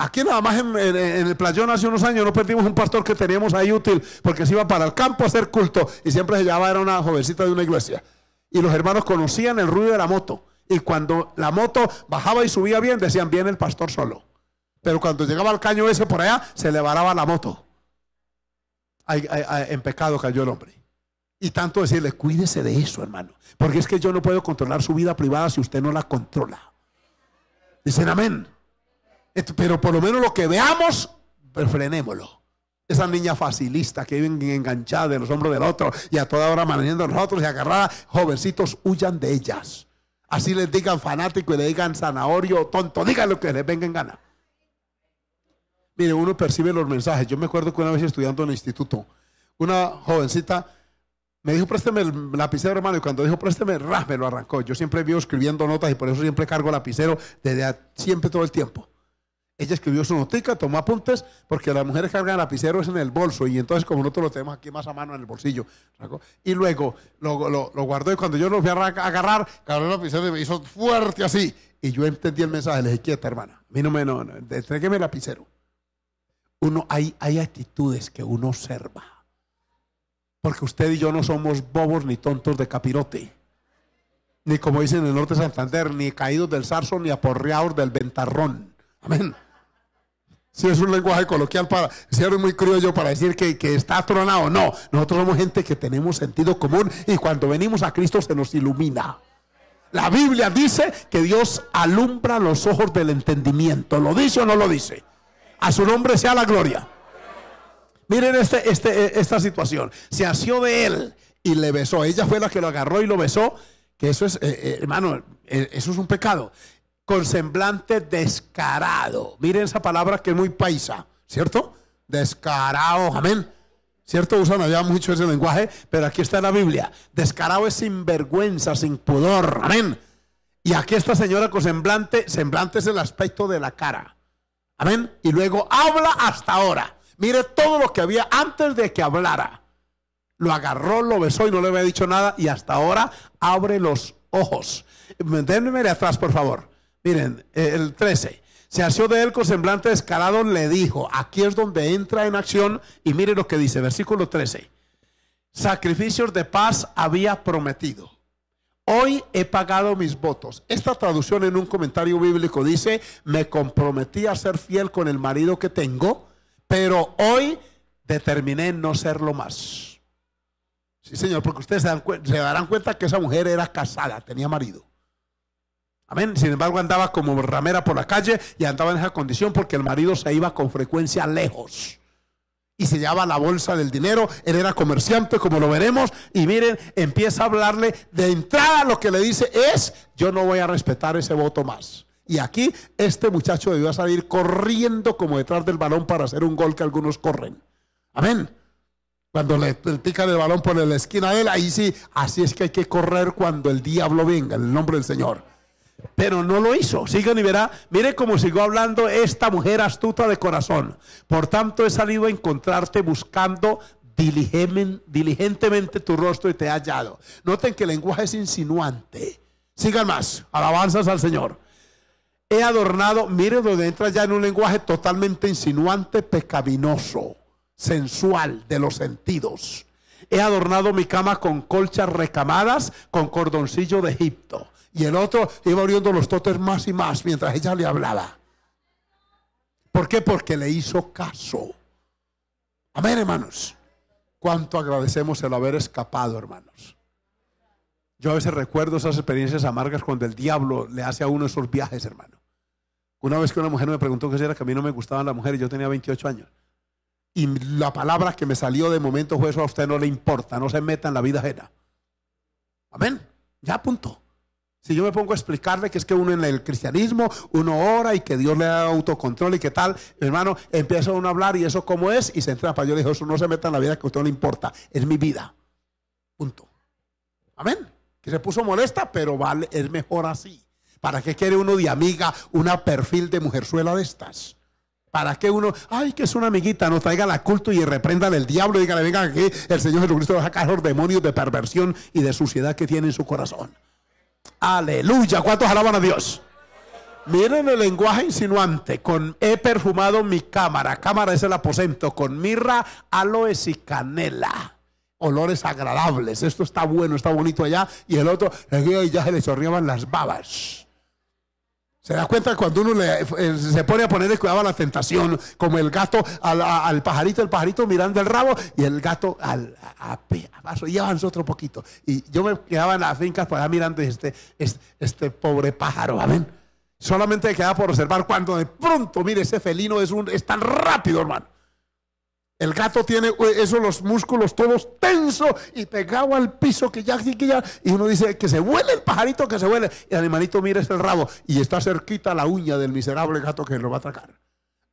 Speaker 1: Aquí nada más en, el playón hace unos años no perdimos un pastor que teníamos ahí útil porque se iba para el campo a hacer culto y siempre se llevaba, era una jovencita de una iglesia. Y los hermanos conocían el ruido de la moto. Y cuando la moto bajaba y subía bien, decían, bien el pastor solo. Pero cuando llegaba al caño ese por allá, se le varaba la moto. en pecado cayó el hombre. Y tanto decirle, cuídese de eso, hermano. Porque es que yo no puedo controlar su vida privada si usted no la controla. Dicen amén. Pero por lo menos lo que veamos, frenémoslo. Esa niña facilista que viven enganchada en los hombros del otro y a toda hora manejando a nosotros y agarrada, jovencitos huyan de ellas. Así les digan fanático y le digan zanahorio tonto, digan lo que les venga en gana. Mire, uno percibe los mensajes. Yo me acuerdo que una vez estudiando en el instituto, una jovencita me dijo, présteme el lapicero, hermano. Y cuando dijo, présteme, ras, me lo arrancó. Yo siempre vivo escribiendo notas y por eso siempre cargo lapicero desde siempre todo el tiempo. Ella escribió su notica, tomó apuntes, porque las mujeres cargan lapiceros en el bolso y entonces como nosotros lo tenemos aquí más a mano en el bolsillo. Y luego lo, guardó y cuando yo lo fui a agarrar, cargó el lapicero y me hizo fuerte así. Y yo entendí el mensaje, le dije, quieta hermana, mí no no, entrégueme el lapicero. Uno, hay, hay actitudes que uno observa. Porque usted y yo no somos bobos ni tontos de capirote ni como dicen en el norte de Santander, ni caídos del zarzo, ni aporreados del ventarrón. Amén. Si es un lenguaje coloquial para ser muy criollo para decir que, está tronado. No, nosotros somos gente que tenemos sentido común y cuando venimos a Cristo se nos ilumina. La Biblia dice que Dios alumbra los ojos del entendimiento. ¿Lo dice o no lo dice? A su nombre sea la gloria. Miren este, este, eh, esta situación. Se asió de él y le besó. Ella fue la que lo agarró y lo besó. Que eso es, eh, eh, hermano, eso es un pecado con semblante descarado. Miren esa palabra que es muy paisa, ¿cierto? Descarado, amén. ¿Cierto? Usan allá mucho ese lenguaje, pero aquí está la Biblia. Descarado es sin vergüenza, sin pudor, amén. Y aquí esta señora con semblante, semblante es el aspecto de la cara. Amén. Y luego habla hasta ahora. Mire todo lo que había antes de que hablara. Lo agarró, lo besó y no le había dicho nada. Y hasta ahora abre los ojos. Déjenme atrás, por favor. Miren, eh, el 13. Se asió de él con semblante escalado le dijo, aquí es donde entra en acción y miren lo que dice, versículo 13. Sacrificios de paz había prometido. Hoy he pagado mis votos. Esta traducción en un comentario bíblico dice, me comprometí a ser fiel con el marido que tengo, pero hoy determiné no serlo más. Sí, señor, porque ustedes se darán cuenta que esa mujer era casada, tenía marido. Amén. Sin embargo, andaba como ramera por la calle y andaba en esa condición porque el marido se iba con frecuencia lejos. Y se llevaba la bolsa del dinero. Él era comerciante, como lo veremos. Y miren, empieza a hablarle de entrada. Lo que le dice es: Yo no voy a respetar ese voto más. Y aquí este muchacho debió salir corriendo como detrás del balón para hacer un gol que algunos corren. Amén. Cuando le, pican el balón por la esquina de él, ahí sí, así es que hay que correr cuando el diablo venga, en el nombre del Señor pero no lo hizo. Sigan y verá, mire cómo sigo hablando esta mujer astuta de corazón. Por tanto, he salido a encontrarte buscando diligentemente tu rostro y te he hallado. Noten que el lenguaje es insinuante. Sigan más, alabanzas al Señor. He adornado, mire donde entra ya en un lenguaje totalmente insinuante, pecaminoso, sensual de los sentidos. He adornado mi cama con colchas recamadas, con cordoncillo de Egipto y el otro iba abriendo los totes más y más mientras ella le hablaba. ¿Por qué? Porque le hizo caso. Amén, hermanos. Cuánto agradecemos el haber escapado, hermanos. Yo a veces recuerdo esas experiencias amargas cuando el diablo le hace a uno esos viajes, hermano. Una vez que una mujer me preguntó qué era que a mí no me gustaban las mujeres, yo tenía 28 años. Y la palabra que me salió de momento fue eso, a usted no le importa, no se meta en la vida ajena. Amén. Ya apuntó. Si yo me pongo a explicarle que es que uno en el cristianismo, uno ora y que Dios le da autocontrol y que tal, hermano, empieza uno a hablar y eso cómo es y se entra para Yo le digo, eso no se meta en la vida que a usted no le importa, es mi vida. Punto. Amén. Que se puso molesta, pero vale, es mejor así. ¿Para qué quiere uno de amiga una perfil de mujerzuela de estas? ¿Para qué uno, ay, que es una amiguita, no traiga la culto y reprenda del diablo y dígale, venga aquí, el Señor Jesucristo va a sacar los demonios de perversión y de suciedad que tiene en su corazón? Aleluya. ¿Cuántos alaban a Dios? Miren el lenguaje insinuante. Con he perfumado mi cámara. Cámara es el aposento. Con mirra, aloes y canela. Olores agradables. Esto está bueno, está bonito allá. Y el otro, ya se le chorreaban las babas. Se da cuenta cuando uno eh, se pone a poner el cuidado a la tentación, como el gato al, pajarito, el pajarito mirando el rabo y el gato al a, a, y avanzó otro poquito. Y yo me quedaba en las fincas para mirando este, este, pobre pájaro, amén. Solamente quedaba por observar cuando de pronto, mire, ese felino es, un, es tan rápido, hermano. El gato tiene eh, esos los músculos todos tensos y pegado al piso que ya, que ya, y uno dice que se huele el pajarito, que se huele, y el animalito mira ese rabo y está cerquita la uña del miserable gato que lo va a atacar.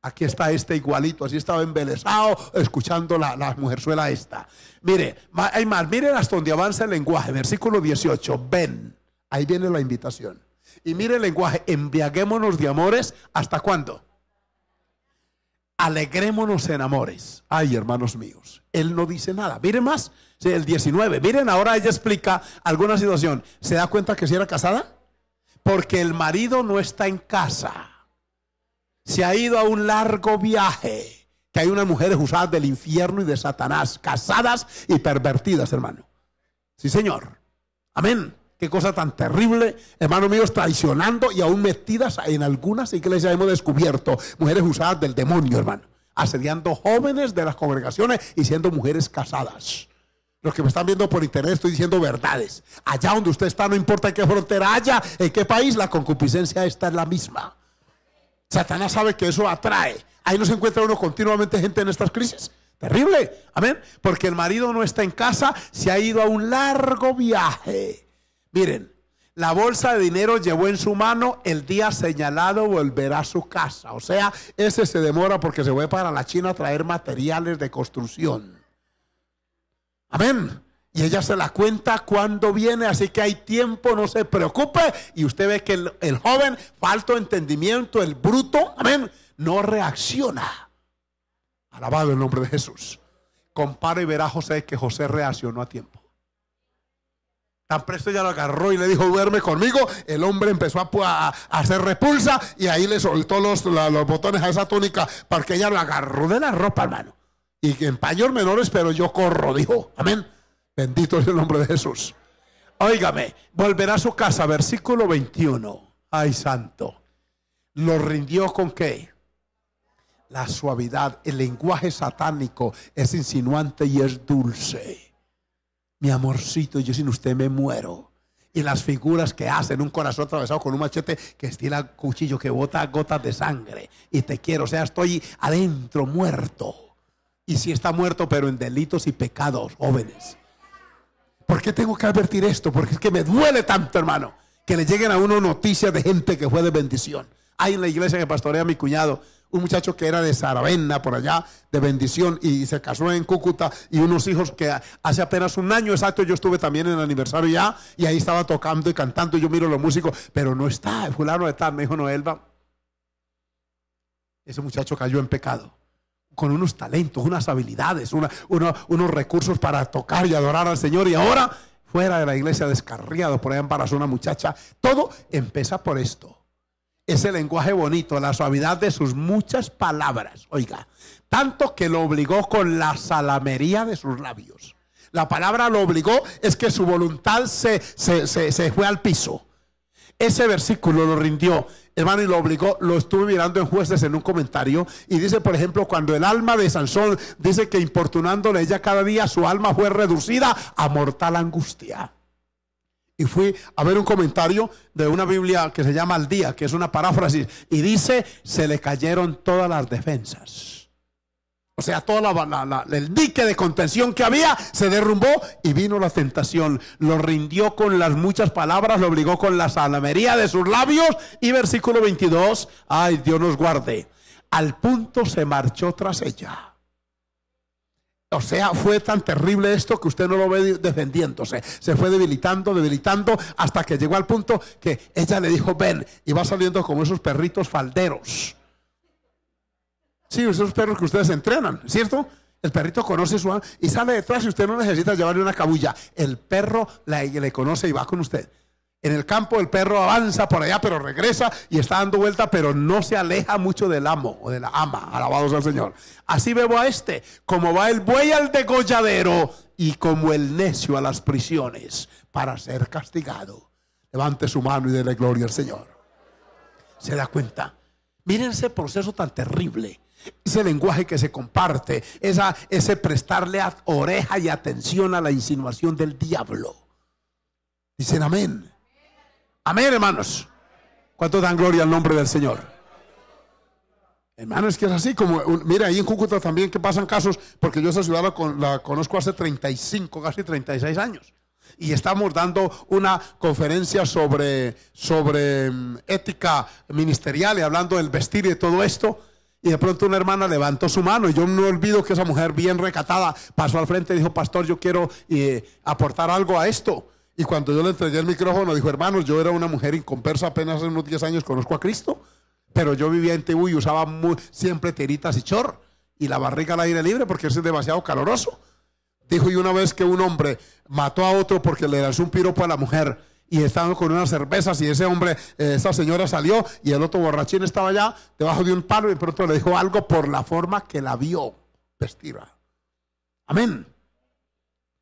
Speaker 1: Aquí está este igualito, así estaba embelesado escuchando la, la mujerzuela esta. Mire, hay más, miren hasta donde avanza el lenguaje, versículo 18, ven, ahí viene la invitación. Y mire el lenguaje, enviaguémonos de amores, ¿hasta cuándo? Alegrémonos en amores. Ay, hermanos míos, él no dice nada. Miren más, el 19. Miren, ahora ella explica alguna situación. ¿Se da cuenta que si era casada? Porque el marido no está en casa. Se ha ido a un largo viaje. Que hay unas mujeres usadas del infierno y de Satanás, casadas y pervertidas, hermano. Sí, señor. Amén. Qué cosa tan terrible, hermanos míos, traicionando y aún metidas en algunas iglesias hemos descubierto mujeres usadas del demonio, hermano, asediando jóvenes de las congregaciones y siendo mujeres casadas. Los que me están viendo por internet estoy diciendo verdades. Allá donde usted está, no importa en qué frontera haya, en qué país, la concupiscencia está en la misma. Satanás sabe que eso atrae. Ahí no se encuentra uno continuamente gente en estas crisis. Terrible. Amén. Porque el marido no está en casa, se ha ido a un largo viaje. Miren, la bolsa de dinero llevó en su mano, el día señalado volverá a su casa. O sea, ese se demora porque se fue para la China a traer materiales de construcción. Amén. Y ella se la cuenta cuando viene, así que hay tiempo, no se preocupe. Y usted ve que el, joven, falto entendimiento, el bruto, amén, no reacciona. Alabado el nombre de Jesús. Compare y verá José que José reaccionó a tiempo. Tan presto ya lo agarró y le dijo, duerme conmigo. El hombre empezó a, hacer repulsa y ahí le soltó los, botones a esa túnica que ella lo agarró de la ropa, hermano. Y en paños menores, pero yo corro, dijo. Amén. Bendito es el nombre de Jesús. Óigame, volverá a su casa, versículo 21. Ay, santo. ¿Lo rindió con qué? La suavidad. El lenguaje satánico es insinuante y es dulce mi amorcito, yo sin usted me muero. Y las figuras que hacen un corazón atravesado con un machete que estira cuchillo, que bota gotas de sangre. Y te quiero, o sea, estoy adentro muerto. Y si está muerto, pero en delitos y pecados, jóvenes. ¿Por qué tengo que advertir esto? Porque es que me duele tanto, hermano, que le lleguen a uno noticias de gente que fue de bendición. Hay en la iglesia que pastorea a mi cuñado un muchacho que era de Saravena, por allá, de bendición, y se casó en Cúcuta, y unos hijos que hace apenas un año exacto yo estuve también en el aniversario ya, y ahí estaba tocando y cantando, y yo miro los músicos, pero no está, fulano está, me dijo Noelva. Ese muchacho cayó en pecado con unos talentos, unas habilidades, unos recursos para tocar y adorar al Señor. Y ahora, fuera de la iglesia, descarriado por allá embarazó una muchacha. Todo empieza por esto ese lenguaje bonito, la suavidad de sus muchas palabras, oiga, tanto que lo obligó con la salamería de sus labios. La palabra lo obligó, es que su voluntad se, se, fue al piso. Ese versículo lo rindió, hermano, y lo obligó, lo estuve mirando en jueces en un comentario, y dice, por ejemplo, cuando el alma de Sansón dice que importunándole ella cada día, su alma fue reducida a mortal angustia y fui a ver un comentario de una Biblia que se llama Al Día, que es una paráfrasis, y dice, se le cayeron todas las defensas. O sea, toda la, la, la, el dique de contención que había se derrumbó y vino la tentación. Lo rindió con las muchas palabras, lo obligó con la salamería de sus labios. Y versículo 22, ay Dios nos guarde, al punto se marchó tras ella. O sea, fue tan terrible esto que usted no lo ve defendiéndose. Se fue debilitando, debilitando, hasta que llegó al punto que ella le dijo, ven, y va saliendo como esos perritos falderos. Sí, esos perros que ustedes entrenan, ¿cierto? El perrito conoce su y sale detrás y usted no necesita llevarle una cabulla. El perro le conoce y va con usted. En el campo el perro avanza por allá, pero regresa y está dando vuelta, pero no se aleja mucho del amo o de la ama. Alabados al Señor. Así veo a este, como va el buey al degolladero y como el necio a las prisiones para ser castigado. Levante su mano y déle gloria al Señor. ¿Se da cuenta? Miren ese proceso tan terrible. Ese lenguaje que se comparte, ese prestarle oreja y atención a la insinuación del diablo. Dicen amén. Amén, hermanos. ¿Cuánto dan gloria al nombre del Señor? Hermanos, que es así como, mira, ahí en Cúcuta también que pasan casos, porque yo esa ciudad la, conozco hace 35, casi 36 años. Y estamos dando una conferencia sobre, sobre mm, ética ministerial y hablando del vestir y de todo esto. Y de pronto una hermana levantó su mano. Y yo no olvido que esa mujer bien recatada pasó al frente y dijo, pastor, yo quiero eh, aportar algo a esto. Y cuando yo le entregué el micrófono, dijo, hermanos, yo era una mujer inconversa, apenas hace unos 10 años conozco a Cristo, pero yo vivía en Tibú y usaba muy, siempre teritas y chor, y la barriga al aire libre porque es demasiado caloroso. Dijo, y una vez que un hombre mató a otro porque le lanzó un piropo a la mujer, y estaban con unas cervezas y ese hombre, eh, esa señora salió y el otro borrachín estaba allá debajo de un palo y pronto le dijo algo por la forma que la vio vestida. Amén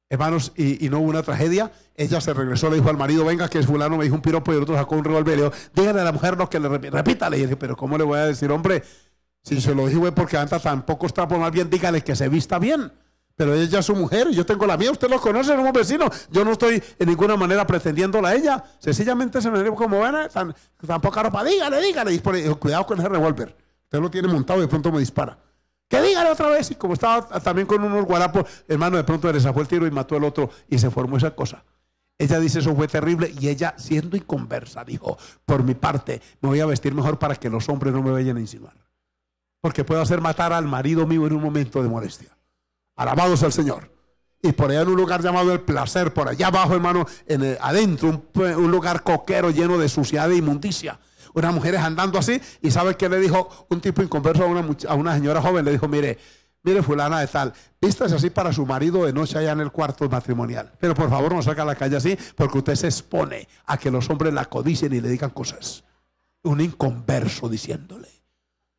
Speaker 1: hermanos, y, no hubo una tragedia. Ella se regresó, le dijo al marido, venga, que es fulano, me dijo un piropo y el otro sacó un revólver. Le dígale a la mujer no, que le repítale. Y dije, pero ¿cómo le voy a decir, hombre? Si se lo dije porque anda tampoco está por más bien dígale que se vista bien. Pero ella es su mujer, yo tengo la mía, usted lo conoce, somos vecinos. Yo no estoy en ninguna manera pretendiéndola a ella. Sencillamente se me dio como buena, tan, tan, poca ropa, dígale, dígale. dijo, cuidado con ese revólver. Usted lo tiene montado y de pronto me dispara. Que digan otra vez. Y como estaba también con unos guarapos, hermano, de pronto le sacó el tiro y mató al otro y se formó esa cosa. Ella dice, eso fue terrible. Y ella, siendo inconversa, dijo, por mi parte, me voy a vestir mejor para que los hombres no me vayan a insinuar. Porque puedo hacer matar al marido mío en un momento de molestia. Alabados al Señor. Y por allá en un lugar llamado El Placer, por allá abajo, hermano, en adentro, un, un lugar coquero lleno de suciedad e inmundicia mujer mujeres andando así, y ¿sabe qué le dijo un tipo inconverso a una, a una señora joven? Le dijo, mire, mire fulana de tal, vistas así para su marido de noche allá en el cuarto matrimonial. Pero por favor no saca a la calle así porque usted se expone a que los hombres la codicen y le digan cosas. Un inconverso diciéndole.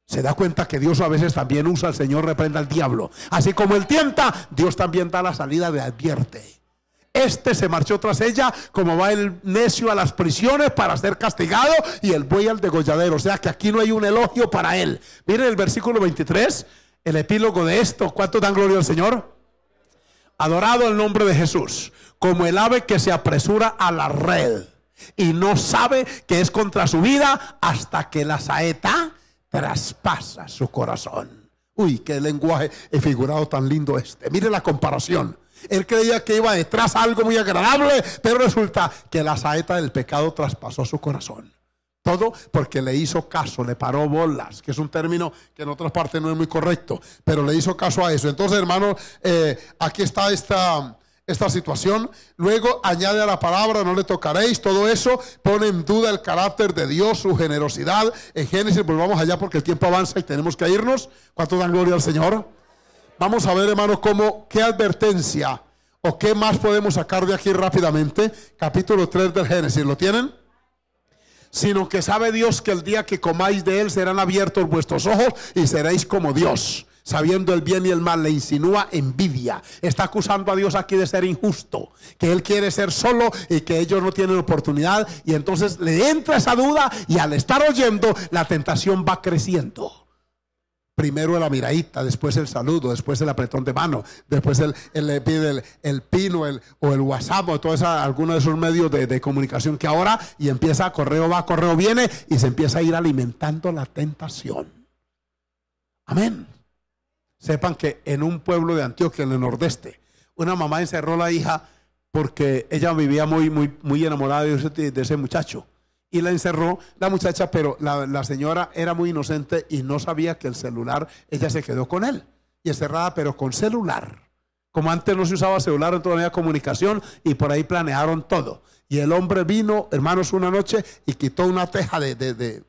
Speaker 1: Se da cuenta que Dios a veces también usa al Señor, reprenda al diablo. Así como él tienta, Dios también da la salida de advierte. Este se marchó tras ella, como va el necio a las prisiones para ser castigado y el buey al degolladero. O sea que aquí no hay un elogio para él. Miren el versículo 23, el epílogo de esto. ¿Cuánto dan gloria al Señor? Adorado el nombre de Jesús, como el ave que se apresura a la red y no sabe que es contra su vida hasta que la saeta traspasa su corazón. Uy, qué lenguaje he figurado tan lindo este. Mire la comparación. Él creía que iba detrás algo muy agradable, pero resulta que la saeta del pecado traspasó su corazón. Todo porque le hizo caso, le paró bolas, que es un término que en otras partes no es muy correcto, pero le hizo caso a eso. Entonces, hermano, eh, aquí está esta, esta situación. Luego añade a la palabra, no le tocaréis, todo eso pone en duda el carácter de Dios, su generosidad. En Génesis, volvamos allá porque el tiempo avanza y tenemos que irnos. ¿Cuánto dan gloria al Señor? vamos a ver, hermanos, cómo, qué advertencia o qué más podemos sacar de aquí rápidamente. Capítulo 3 del Génesis, ¿lo tienen? Sino que sabe Dios que el día que comáis de él serán abiertos vuestros ojos y seréis como Dios sabiendo el bien y el mal, le insinúa envidia. Está acusando a Dios aquí de ser injusto, que Él quiere ser solo y que ellos no tienen oportunidad. Y entonces le entra esa duda y al estar oyendo, la tentación va creciendo. Primero la miradita, después el saludo, después el apretón de mano, después el, le pide el, pino o el WhatsApp o todos de esos medios de, comunicación que ahora y empieza correo va, correo viene y se empieza a ir alimentando la tentación. Amén. Sepan que en un pueblo de Antioquia, en el nordeste, una mamá encerró a la hija porque ella vivía muy, muy, muy enamorada de ese muchacho y la encerró la muchacha, pero la, señora era muy inocente y no sabía que el celular, ella se quedó con él y encerrada, pero con celular. Como antes no se usaba celular, en toda la comunicación y por ahí planearon todo. Y el hombre vino, hermanos, una noche y quitó una teja de, de,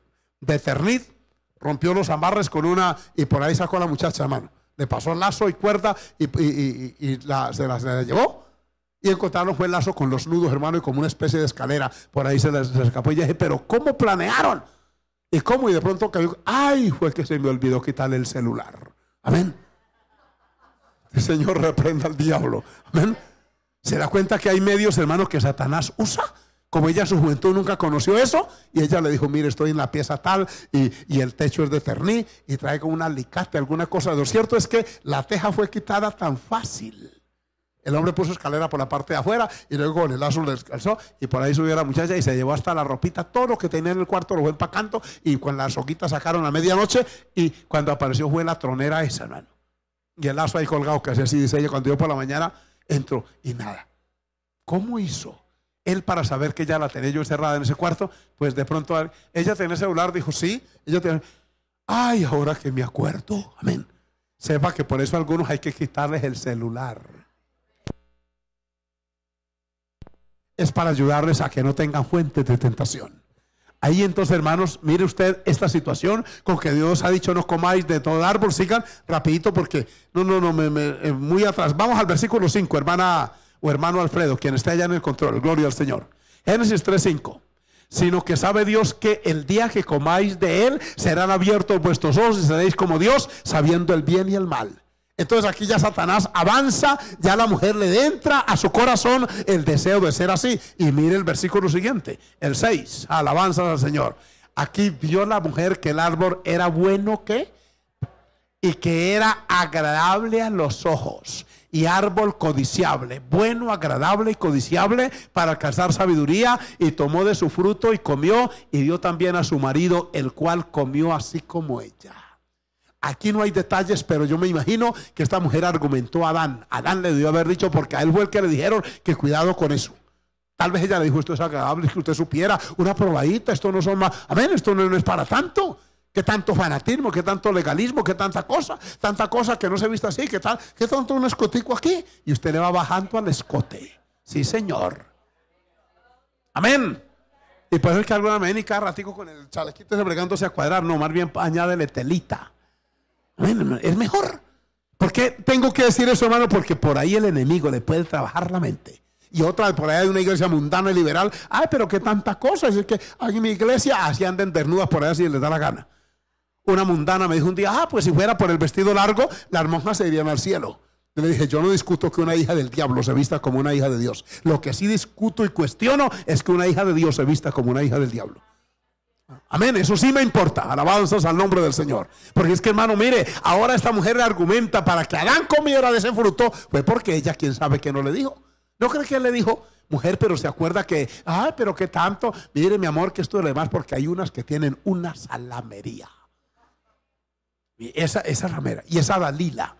Speaker 1: rompió los amarres con una y por ahí sacó a la muchacha, hermano. Le pasó lazo y cuerda y, y, y, la, se la llevó y encontraron fue el lazo con los nudos, hermano, y como una especie de escalera. Por ahí se les, escapó. Y dije, pero ¿cómo planearon? ¿Y cómo? Y de pronto cayó. ¡Ay! Fue que se me olvidó quitarle el celular. Amén. El Señor reprenda al diablo. Amén. Se da cuenta que hay medios, hermanos, que Satanás usa. Como ella en su juventud nunca conoció eso, y ella le dijo, mire, estoy en la pieza tal, y, y el techo es de terní, y traigo un alicate, alguna cosa. Lo cierto es que la teja fue quitada tan fácil. El hombre puso escalera por la parte de afuera y luego el lazo le descalzó y por ahí subió la muchacha y se llevó hasta la ropita, todo lo que tenía en el cuarto lo fue canto y con la soquita sacaron a medianoche y cuando apareció fue la tronera esa, hermano. Y el lazo ahí colgado, que así dice ella, cuando yo por la mañana entró y nada. ¿Cómo hizo? Él para saber que ya la tenía yo encerrada en ese cuarto, pues de pronto ella tenía celular, dijo, sí, ella tenía... Ay, ahora que me acuerdo, amén. Sepa que por eso algunos hay que quitarles el celular. es para ayudarles a que no tengan fuentes de tentación. Ahí entonces, hermanos, mire usted esta situación con que Dios ha dicho no comáis de todo árbol. Sigan rapidito porque no, no, no, me, eh, muy atrás. Vamos al versículo 5, hermana o hermano Alfredo, quien está allá en el control. Gloria al Señor. Génesis 3.5 sino que sabe Dios que el día que comáis de él serán abiertos vuestros ojos y seréis como Dios, sabiendo el bien y el mal. Entonces aquí ya Satanás avanza, ya la mujer le entra a su corazón el deseo de ser así. Y mire el versículo siguiente, el 6, alabanza al Señor. Aquí vio la mujer que el árbol era bueno que y que era agradable a los ojos y árbol codiciable, bueno, agradable y codiciable para alcanzar sabiduría y tomó de su fruto y comió y dio también a su marido, el cual comió así como ella. Aquí no hay detalles, pero yo me imagino que esta mujer argumentó a Adán. Adán le debió haber dicho, porque a él fue el que le dijeron que cuidado con eso. Tal vez ella le dijo, esto es agradable, que usted supiera, una probadita, esto no son más, amén, esto no, es para tanto. ¿Qué tanto fanatismo, qué tanto legalismo, qué tanta cosa? Tanta cosa que no se vista así, qué tal, qué tanto un escotico aquí. Y usted le va bajando al escote. Sí, señor. Amén. Y puede ser que alguna manera cada ratico con el chalequito se bregándose a cuadrar. No, más bien añádele telita. Es mejor. ¿Por qué tengo que decir eso, hermano? Porque por ahí el enemigo le puede trabajar la mente. Y otra, por ahí hay una iglesia mundana y liberal. Ay, pero qué tantas cosas. Es que aquí en mi iglesia así andan desnudas por ahí si les da la gana. Una mundana me dijo un día, ah, pues si fuera por el vestido largo, las monjas se irían al cielo. Yo le dije, yo no discuto que una hija del diablo se vista como una hija de Dios. Lo que sí discuto y cuestiono es que una hija de Dios se vista como una hija del diablo. Amén, eso sí me importa. Alabanzas al nombre del Señor. Porque es que, hermano, mire, ahora esta mujer le argumenta para que hagan comida de ese fruto, pues porque ella, quién sabe que no le dijo. ¿No cree que él le dijo? Mujer, pero se acuerda que, ay, pero qué tanto. Mire, mi amor, que esto es lo demás, porque hay unas que tienen una salamería. esa, esa ramera y esa Dalila.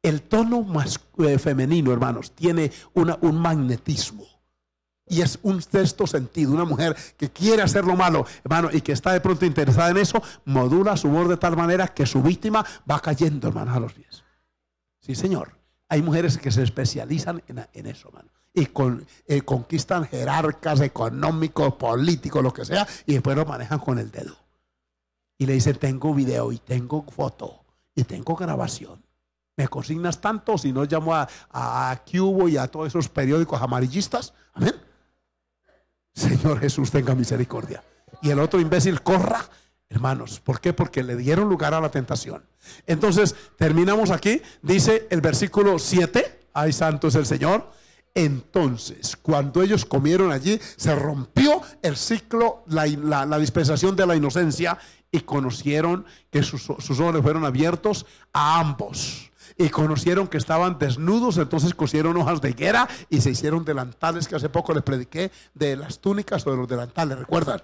Speaker 1: El tono más eh, femenino, hermanos, tiene una, un magnetismo. Y es un sexto sentido, una mujer que quiere hacer lo malo, hermano, y que está de pronto interesada en eso, modula su voz de tal manera que su víctima va cayendo, hermano, a los pies. Sí, señor. Hay mujeres que se especializan en, eso, hermano. Y con, eh, conquistan jerarcas económicos, políticos, lo que sea, y después lo manejan con el dedo. Y le dicen, tengo video y tengo foto y tengo grabación. Me consignas tanto, si no llamo a, a, a Cubo y a todos esos periódicos amarillistas. Amén Señor Jesús, tenga misericordia. Y el otro imbécil corra, hermanos. ¿Por qué? Porque le dieron lugar a la tentación. Entonces, terminamos aquí. Dice el versículo 7, ay santo es el Señor. Entonces, cuando ellos comieron allí, se rompió el ciclo, la, dispensación de la inocencia y conocieron que sus, ojos fueron abiertos a ambos y conocieron que estaban desnudos, entonces cosieron hojas de higuera y se hicieron delantales que hace poco les prediqué de las túnicas o de los delantales, ¿recuerdan?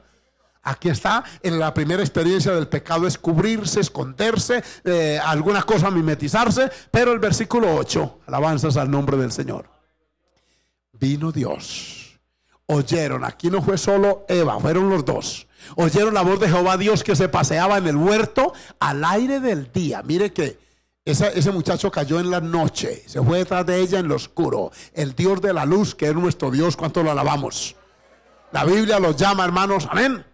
Speaker 1: Aquí está, en la primera experiencia del pecado es cubrirse, esconderse, eh, alguna cosa, mimetizarse, pero el versículo 8, alabanzas al nombre del Señor. Vino Dios, oyeron, aquí no fue solo Eva, fueron los dos. Oyeron la voz de Jehová Dios que se paseaba en el huerto al aire del día. Mire que ese muchacho cayó en la noche, se fue detrás de ella en lo oscuro. El Dios de la luz, que es nuestro Dios, ¿cuánto lo alabamos? La Biblia los llama, hermanos, amén.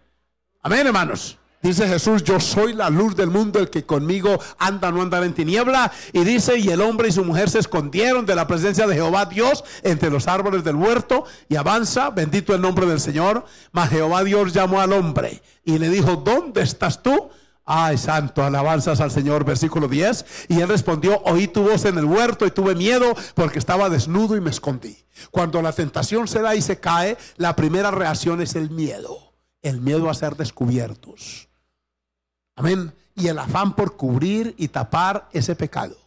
Speaker 1: Amén, hermanos. Dice Jesús, yo soy la luz del mundo, el que conmigo anda no anda en tiniebla. Y dice, y el hombre y su mujer se escondieron de la presencia de Jehová Dios entre los árboles del huerto y avanza, bendito el nombre del Señor. Mas Jehová Dios llamó al hombre y le dijo, ¿dónde estás tú? Ay, santo, alabanzas al Señor, versículo 10. Y él respondió, oí tu voz en el huerto y tuve miedo porque estaba desnudo y me escondí. Cuando la tentación se da y se cae, la primera reacción es el miedo, el miedo a ser descubiertos. Amén. Y el afán por cubrir y tapar ese pecado.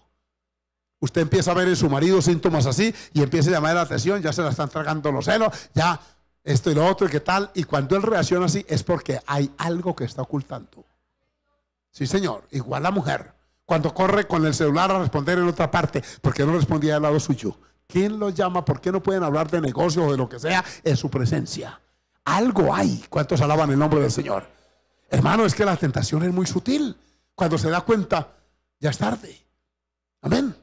Speaker 1: Usted empieza a ver en su marido síntomas así y empieza a llamar la atención, ya se la están tragando los celos, ya esto y lo otro y qué tal. Y cuando él reacciona así es porque hay algo que está ocultando. Sí, señor, igual la mujer. Cuando corre con el celular a responder en otra parte, porque no respondía al lado suyo. ¿Quién lo llama? ¿Por qué no pueden hablar de negocios o de lo que sea en su presencia? Algo hay. ¿Cuántos alaban el nombre del Señor? Hermano, es que la tentación es muy sutil. Cuando se da cuenta, ya es tarde. Amén.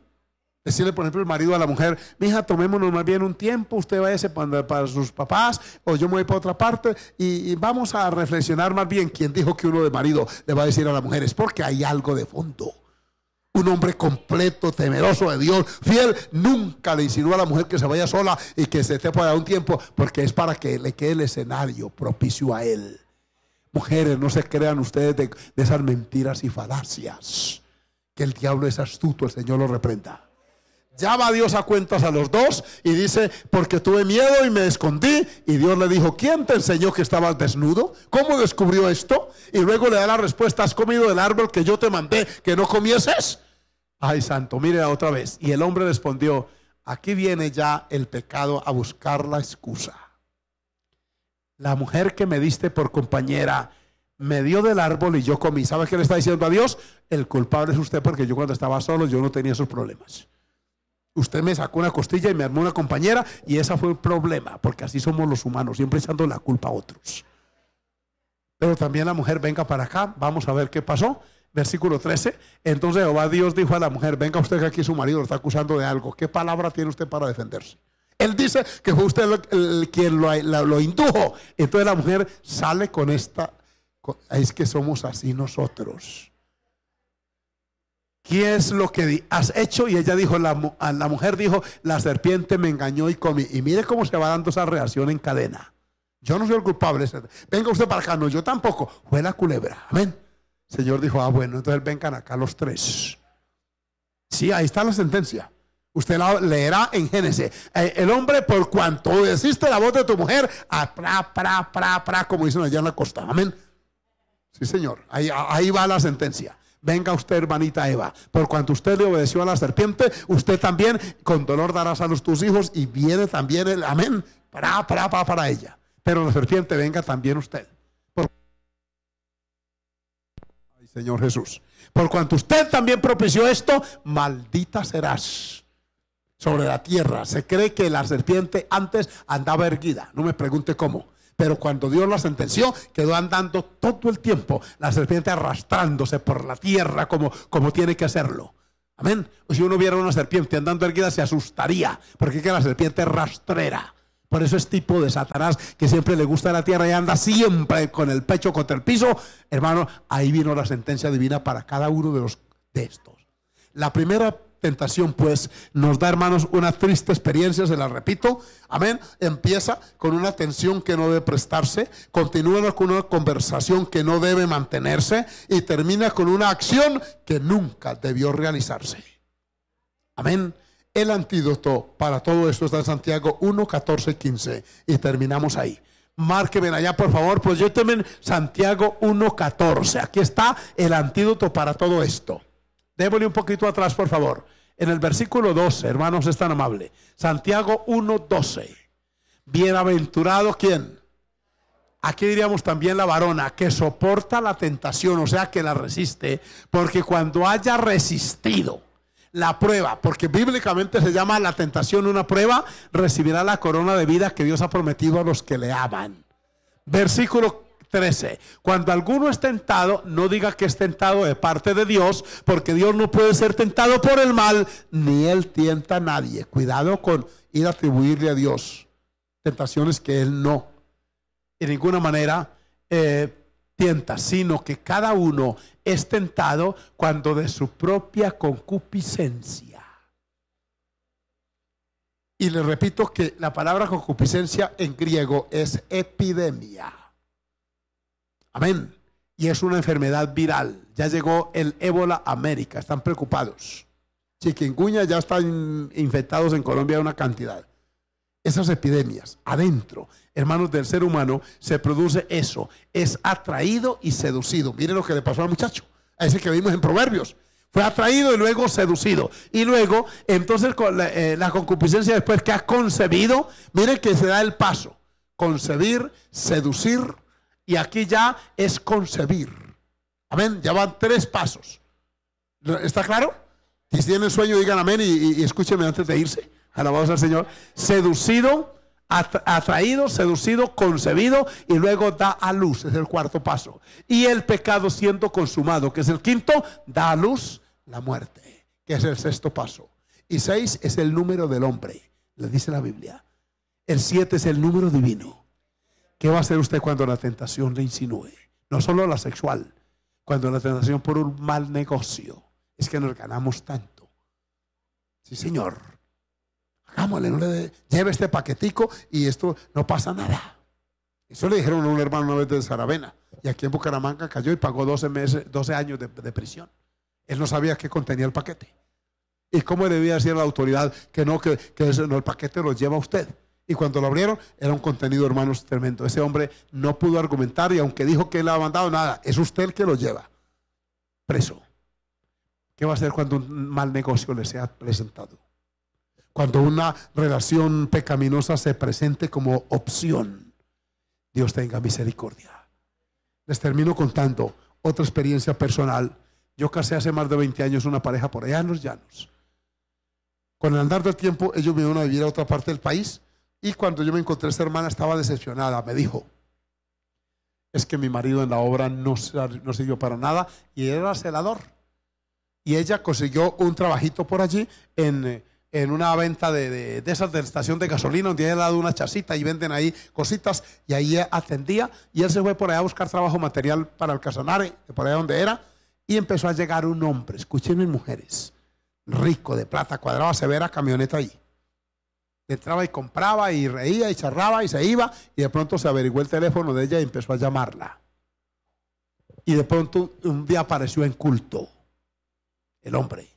Speaker 1: Decirle, por ejemplo, el marido a la mujer, mija, tomémonos más bien un tiempo, usted a para, para sus papás, o yo me voy para otra parte, y, vamos a reflexionar más bien quién dijo que uno de marido le va a decir a la mujer, porque hay algo de fondo. Un hombre completo, temeroso de Dios, fiel, nunca le insinúa a la mujer que se vaya sola y que se esté para un tiempo, porque es para que le quede el escenario propicio a él. Mujeres, no se crean ustedes de esas mentiras y falacias, que el diablo es astuto, el Señor lo reprenda. Llama a Dios a cuentas a los dos y dice, porque tuve miedo y me escondí. Y Dios le dijo, ¿quién te enseñó que estabas desnudo? ¿Cómo descubrió esto? Y luego le da la respuesta, ¿has comido del árbol que yo te mandé que no comieses? Ay, santo, mire otra vez. Y el hombre respondió, aquí viene ya el pecado a buscar la excusa. La mujer que me diste por compañera me dio del árbol y yo comí. ¿Sabe qué le está diciendo a Dios? El culpable es usted porque yo cuando estaba solo yo no tenía esos problemas. Usted me sacó una costilla y me armó una compañera y ese fue el problema, porque así somos los humanos, siempre echando la culpa a otros. Pero también la mujer, venga para acá, vamos a ver qué pasó. Versículo 13, entonces Jehová Dios dijo a la mujer, venga usted que aquí su marido lo está acusando de algo. ¿Qué palabra tiene usted para defenderse? Él dice que fue usted quien lo, indujo. Entonces la mujer sale con esta... es que somos así nosotros. ¿Qué es lo que has hecho? Y ella dijo, la, la mujer dijo, la serpiente me engañó y comí. Y mire cómo se va dando esa reacción en cadena. Yo no soy el culpable. Venga usted para acá. No, yo tampoco. Fue la culebra. Amén. Señor dijo, ah, bueno, entonces vengan acá los tres. Sí, ahí está la sentencia. Usted la leerá en Génesis. Eh, el hombre, por cuanto desiste la voz de tu mujer, ah, a pra, pra, pra, como dicen allá en la costa. Amén. Sí, Señor. ahí va la sentencia. Venga usted, hermanita Eva, por cuanto usted le obedeció a la serpiente, usted también con dolor darás a los tus hijos y viene también el amén para, para, para, ella. Pero la serpiente venga también usted. Señor Jesús. Por cuanto usted también propició esto, maldita serás sobre la tierra. Se cree que la serpiente antes andaba erguida. No me pregunte cómo. Pero cuando Dios la sentenció, quedó andando todo el tiempo la serpiente arrastrándose por la tierra como, como tiene que hacerlo. Amén. si uno viera una serpiente andando erguida, se asustaría, porque es que la serpiente rastrera. Por eso es tipo de Satanás que siempre le gusta la tierra y anda siempre con el pecho contra el piso. Hermano, ahí vino la sentencia divina para cada uno de, los, de estos. La primera tentación, pues nos da, hermanos, una triste experiencia, se la repito, amén, empieza con una tensión que no debe prestarse, continúa con una conversación que no debe mantenerse y termina con una acción que nunca debió realizarse. Amén. El antídoto para todo esto está en Santiago 1, 14, 15 y terminamos ahí. Márquenme allá, por favor, Pues yo también Santiago 1.14 Aquí está el antídoto para todo esto. Débole un poquito atrás, por favor. En el versículo 12, hermanos, es tan amable. Santiago 12. Bienaventurado quién? Aquí diríamos también la varona que soporta la tentación, o sea, que la resiste, porque cuando haya resistido la prueba, porque bíblicamente se llama la tentación una prueba, recibirá la corona de vida que Dios ha prometido a los que le aman. Versículo cuando alguno es tentado, no diga que es tentado de parte de Dios, porque Dios no puede ser tentado por el mal, ni Él tienta a nadie. Cuidado con ir a atribuirle a Dios tentaciones que Él no, en ninguna manera, eh, tienta, sino que cada uno es tentado cuando de su propia concupiscencia. Y le repito que la palabra concupiscencia en griego es epidemia. Amén. Y es una enfermedad viral. Ya llegó el ébola a América. Están preocupados. Chiquinguña ya están infectados en Colombia una cantidad. Esas epidemias, adentro, hermanos del ser humano, se produce eso. Es atraído y seducido. Miren lo que le pasó al muchacho, a ese que vimos en Proverbios. Fue atraído y luego seducido. Y luego, entonces, con la, eh, concupiscencia después que ha concebido, miren que se da el paso. Concebir, seducir, y aquí ya es concebir. Amén. Ya van tres pasos. ¿Está claro? Si tienen sueño, digan amén y, escúchenme antes de irse. Alabados al Señor. Seducido, atraído, seducido, concebido y luego da a luz. Es el cuarto paso. Y el pecado siendo consumado, que es el quinto, da a luz la muerte, que es el sexto paso. Y seis es el número del hombre, le dice la Biblia. El siete es el número divino. ¿Qué va a hacer usted cuando la tentación le insinúe? No solo la sexual, cuando la tentación por un mal negocio. Es que nos ganamos tanto. Sí, señor. Hagámosle, no le lleve este paquetico y esto no pasa nada. Eso le dijeron a un hermano de Saravena. Y aquí en Bucaramanga cayó y pagó 12, meses, 12 años de, prisión. Él no sabía qué contenía el paquete. ¿Y cómo debía decir a la autoridad que no, que, que no, el paquete lo lleva usted? Y cuando lo abrieron, era un contenido, hermanos, tremendo. Ese hombre no pudo argumentar y aunque dijo que él ha mandado nada, es usted el que lo lleva preso. ¿Qué va a hacer cuando un mal negocio le sea presentado? Cuando una relación pecaminosa se presente como opción, Dios tenga misericordia. Les termino contando otra experiencia personal. Yo casé hace más de 20 años una pareja por allá en los llanos. Con el andar del tiempo, ellos vinieron a vivir a otra parte del país y cuando yo me encontré esta hermana estaba decepcionada, me dijo, es que mi marido en la obra no, no sirvió para nada y era celador. Y ella consiguió un trabajito por allí en, una venta de, de, de estación de gasolina, donde ella dado una chasita y venden ahí cositas, y ahí atendía, y él se fue por allá a buscar trabajo material para el Casanare, eh, por allá donde era, y empezó a llegar un hombre, escuchen mis mujeres, rico, de plata cuadrada, severa, camioneta allí, entraba y compraba y reía y charraba y se iba y de pronto se averiguó el teléfono de ella y empezó a llamarla. Y de pronto un día apareció en culto el hombre.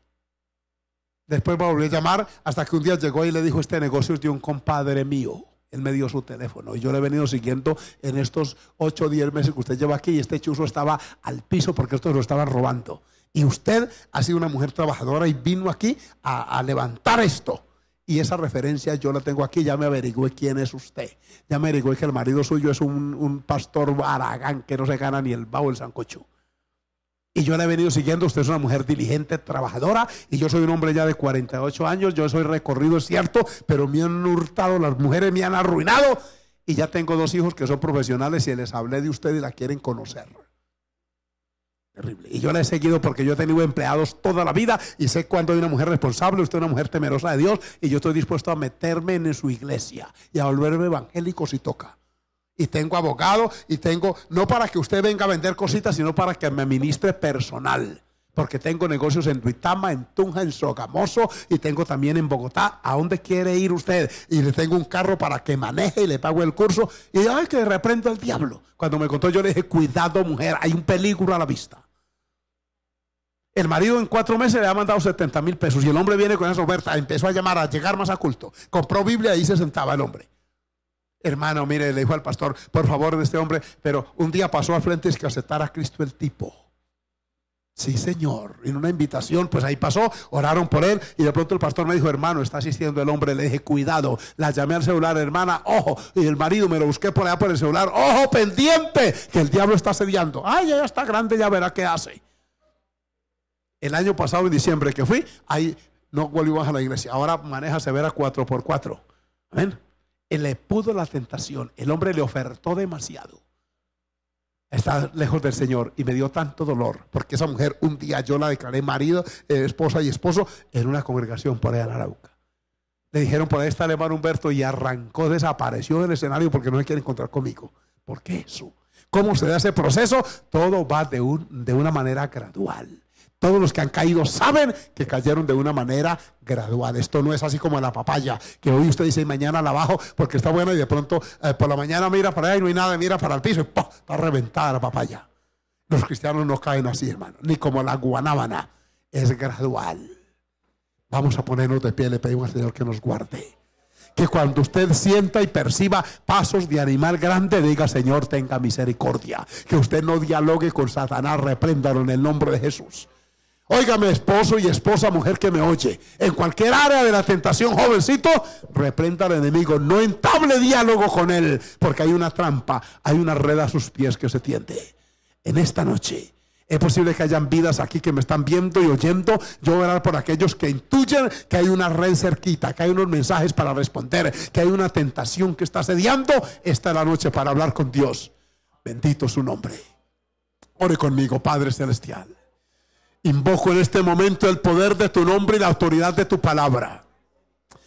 Speaker 1: Después volvió a llamar hasta que un día llegó y le dijo, este negocio es de un compadre mío. Él me dio su teléfono y yo le he venido siguiendo en estos 8 o 10 meses que usted lleva aquí y este chuzo estaba al piso porque estos lo estaban robando. Y usted ha sido una mujer trabajadora y vino aquí a levantar esto. Y esa referencia yo la tengo aquí, ya me averigüé quién es usted. Ya me averigüé que el marido suyo es un, pastor baragán que no se gana ni el bajo el sancocho. Y yo la he venido siguiendo, usted es una mujer diligente, trabajadora, y yo soy un hombre ya de 48 años, yo soy recorrido, es cierto, pero me han hurtado, las mujeres me han arruinado, y ya tengo dos hijos que son profesionales y les hablé de usted y la quieren conocer. Y yo la he seguido porque yo he tenido empleados toda la vida y sé cuándo hay una mujer responsable, usted es una mujer temerosa de Dios y yo estoy dispuesto a meterme en su iglesia y a volverme evangélico si toca. Y tengo abogado y tengo, no para que usted venga a vender cositas, sino para que me ministre personal. Porque tengo negocios en Ruitama en Tunja, en Sogamoso y tengo también en Bogotá, a dónde quiere ir usted. Y le tengo un carro para que maneje y le pago el curso. Y ay, que reprendo al diablo. Cuando me contó, yo le dije, cuidado mujer, hay un peligro a la vista. El marido en cuatro meses le ha mandado 70 mil pesos y el hombre viene con esa oferta. Empezó a llamar, a llegar más a culto. Compró Biblia y ahí se sentaba el hombre. Hermano, mire, le dijo al pastor, por favor, de este hombre, pero un día pasó al frente es que aceptara a Cristo el tipo. Sí, señor. En una invitación, pues ahí pasó, oraron por él y de pronto el pastor me dijo, hermano, está asistiendo el hombre. Le dije, cuidado, la llamé al celular, hermana, ojo. Y el marido me lo busqué por allá por el celular, ojo, pendiente, que el diablo está sediando. Ay, ya está grande, ya verá qué hace. El año pasado, en diciembre que fui, ahí no volvimos a la iglesia. Ahora maneja severa 4x4. Amén. Él le pudo la tentación. El hombre le ofertó demasiado. Está lejos del Señor y me dio tanto dolor porque esa mujer un día yo la declaré marido, eh, esposa y esposo en una congregación por allá en Arauca. Le dijeron por ahí está el Humberto y arrancó, desapareció del escenario porque no se quiere encontrar conmigo. ¿Por qué eso? ¿Cómo se da ese proceso? Todo va de, de una manera gradual. Todos los que han caído saben que cayeron de una manera gradual. Esto no es así como la papaya, que hoy usted dice mañana la bajo porque está buena y de pronto eh, por la mañana mira para allá y no hay nada, mira para el piso y ¡pum! está reventada la papaya. Los cristianos no caen así, hermano, ni como la guanábana. Es gradual. Vamos a ponernos de pie, le pedimos al Señor que nos guarde. Que cuando usted sienta y perciba pasos de animal grande, diga, Señor, tenga misericordia. Que usted no dialogue con Satanás, repréndalo en el nombre de Jesús. Óigame, esposo y esposa, mujer que me oye. En cualquier área de la tentación, jovencito, reprenda al enemigo. No entable diálogo con él, porque hay una trampa, hay una red a sus pies que se tiende. En esta noche. Es posible que hayan vidas aquí que me están viendo y oyendo. Yo orar por aquellos que intuyen que hay una red cerquita, que hay unos mensajes para responder, que hay una tentación que está sediando. Esta es la noche para hablar con Dios. Bendito su nombre. Ore conmigo, Padre Celestial. Invoco en este momento el poder de tu nombre y la autoridad de tu palabra.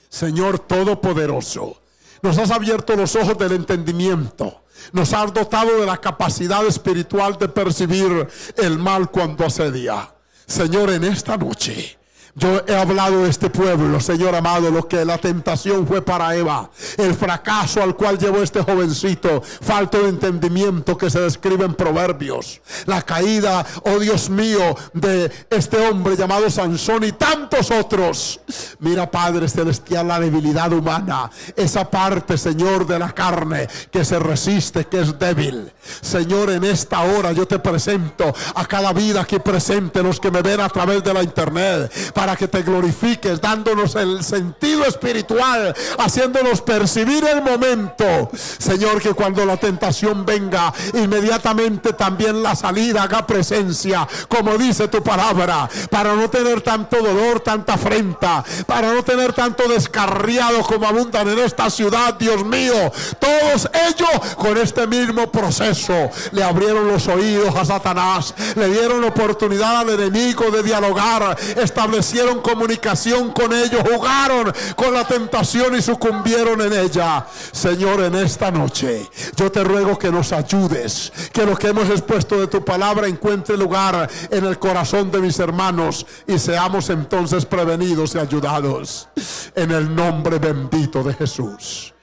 Speaker 1: Señor Todopoderoso, nos has abierto los ojos del entendimiento. Nos has dotado de la capacidad espiritual de percibir el mal cuando asedia. Señor, en esta noche yo he hablado de este pueblo, Señor amado, lo que la tentación fue para Eva, el fracaso al cual llevó este jovencito, falto de entendimiento que se describe en Proverbios, la caída, oh Dios mío, de este hombre llamado Sansón y tantos otros. Mira, Padre Celestial, la debilidad humana, esa parte, Señor, de la carne que se resiste, que es débil. Señor, en esta hora yo te presento a cada vida que presente, los que me ven a través de la internet para que te glorifiques, dándonos el sentido espiritual, haciéndonos percibir el momento. Señor, que cuando la tentación venga, inmediatamente también la salida haga presencia, como dice tu palabra, para no tener tanto dolor, tanta afrenta, para no tener tanto descarriado como abundan en esta ciudad, Dios mío. Todos ellos con este mismo proceso le abrieron los oídos a Satanás, le dieron oportunidad al enemigo de dialogar, establecer hicieron comunicación con ellos, jugaron con la tentación y sucumbieron en ella. Señor, en esta noche yo te ruego que nos ayudes, que lo que hemos expuesto de tu palabra encuentre lugar en el corazón de mis hermanos y seamos entonces prevenidos y ayudados. En el nombre bendito de Jesús.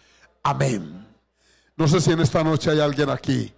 Speaker 1: Amén. No sé si en esta noche hay alguien aquí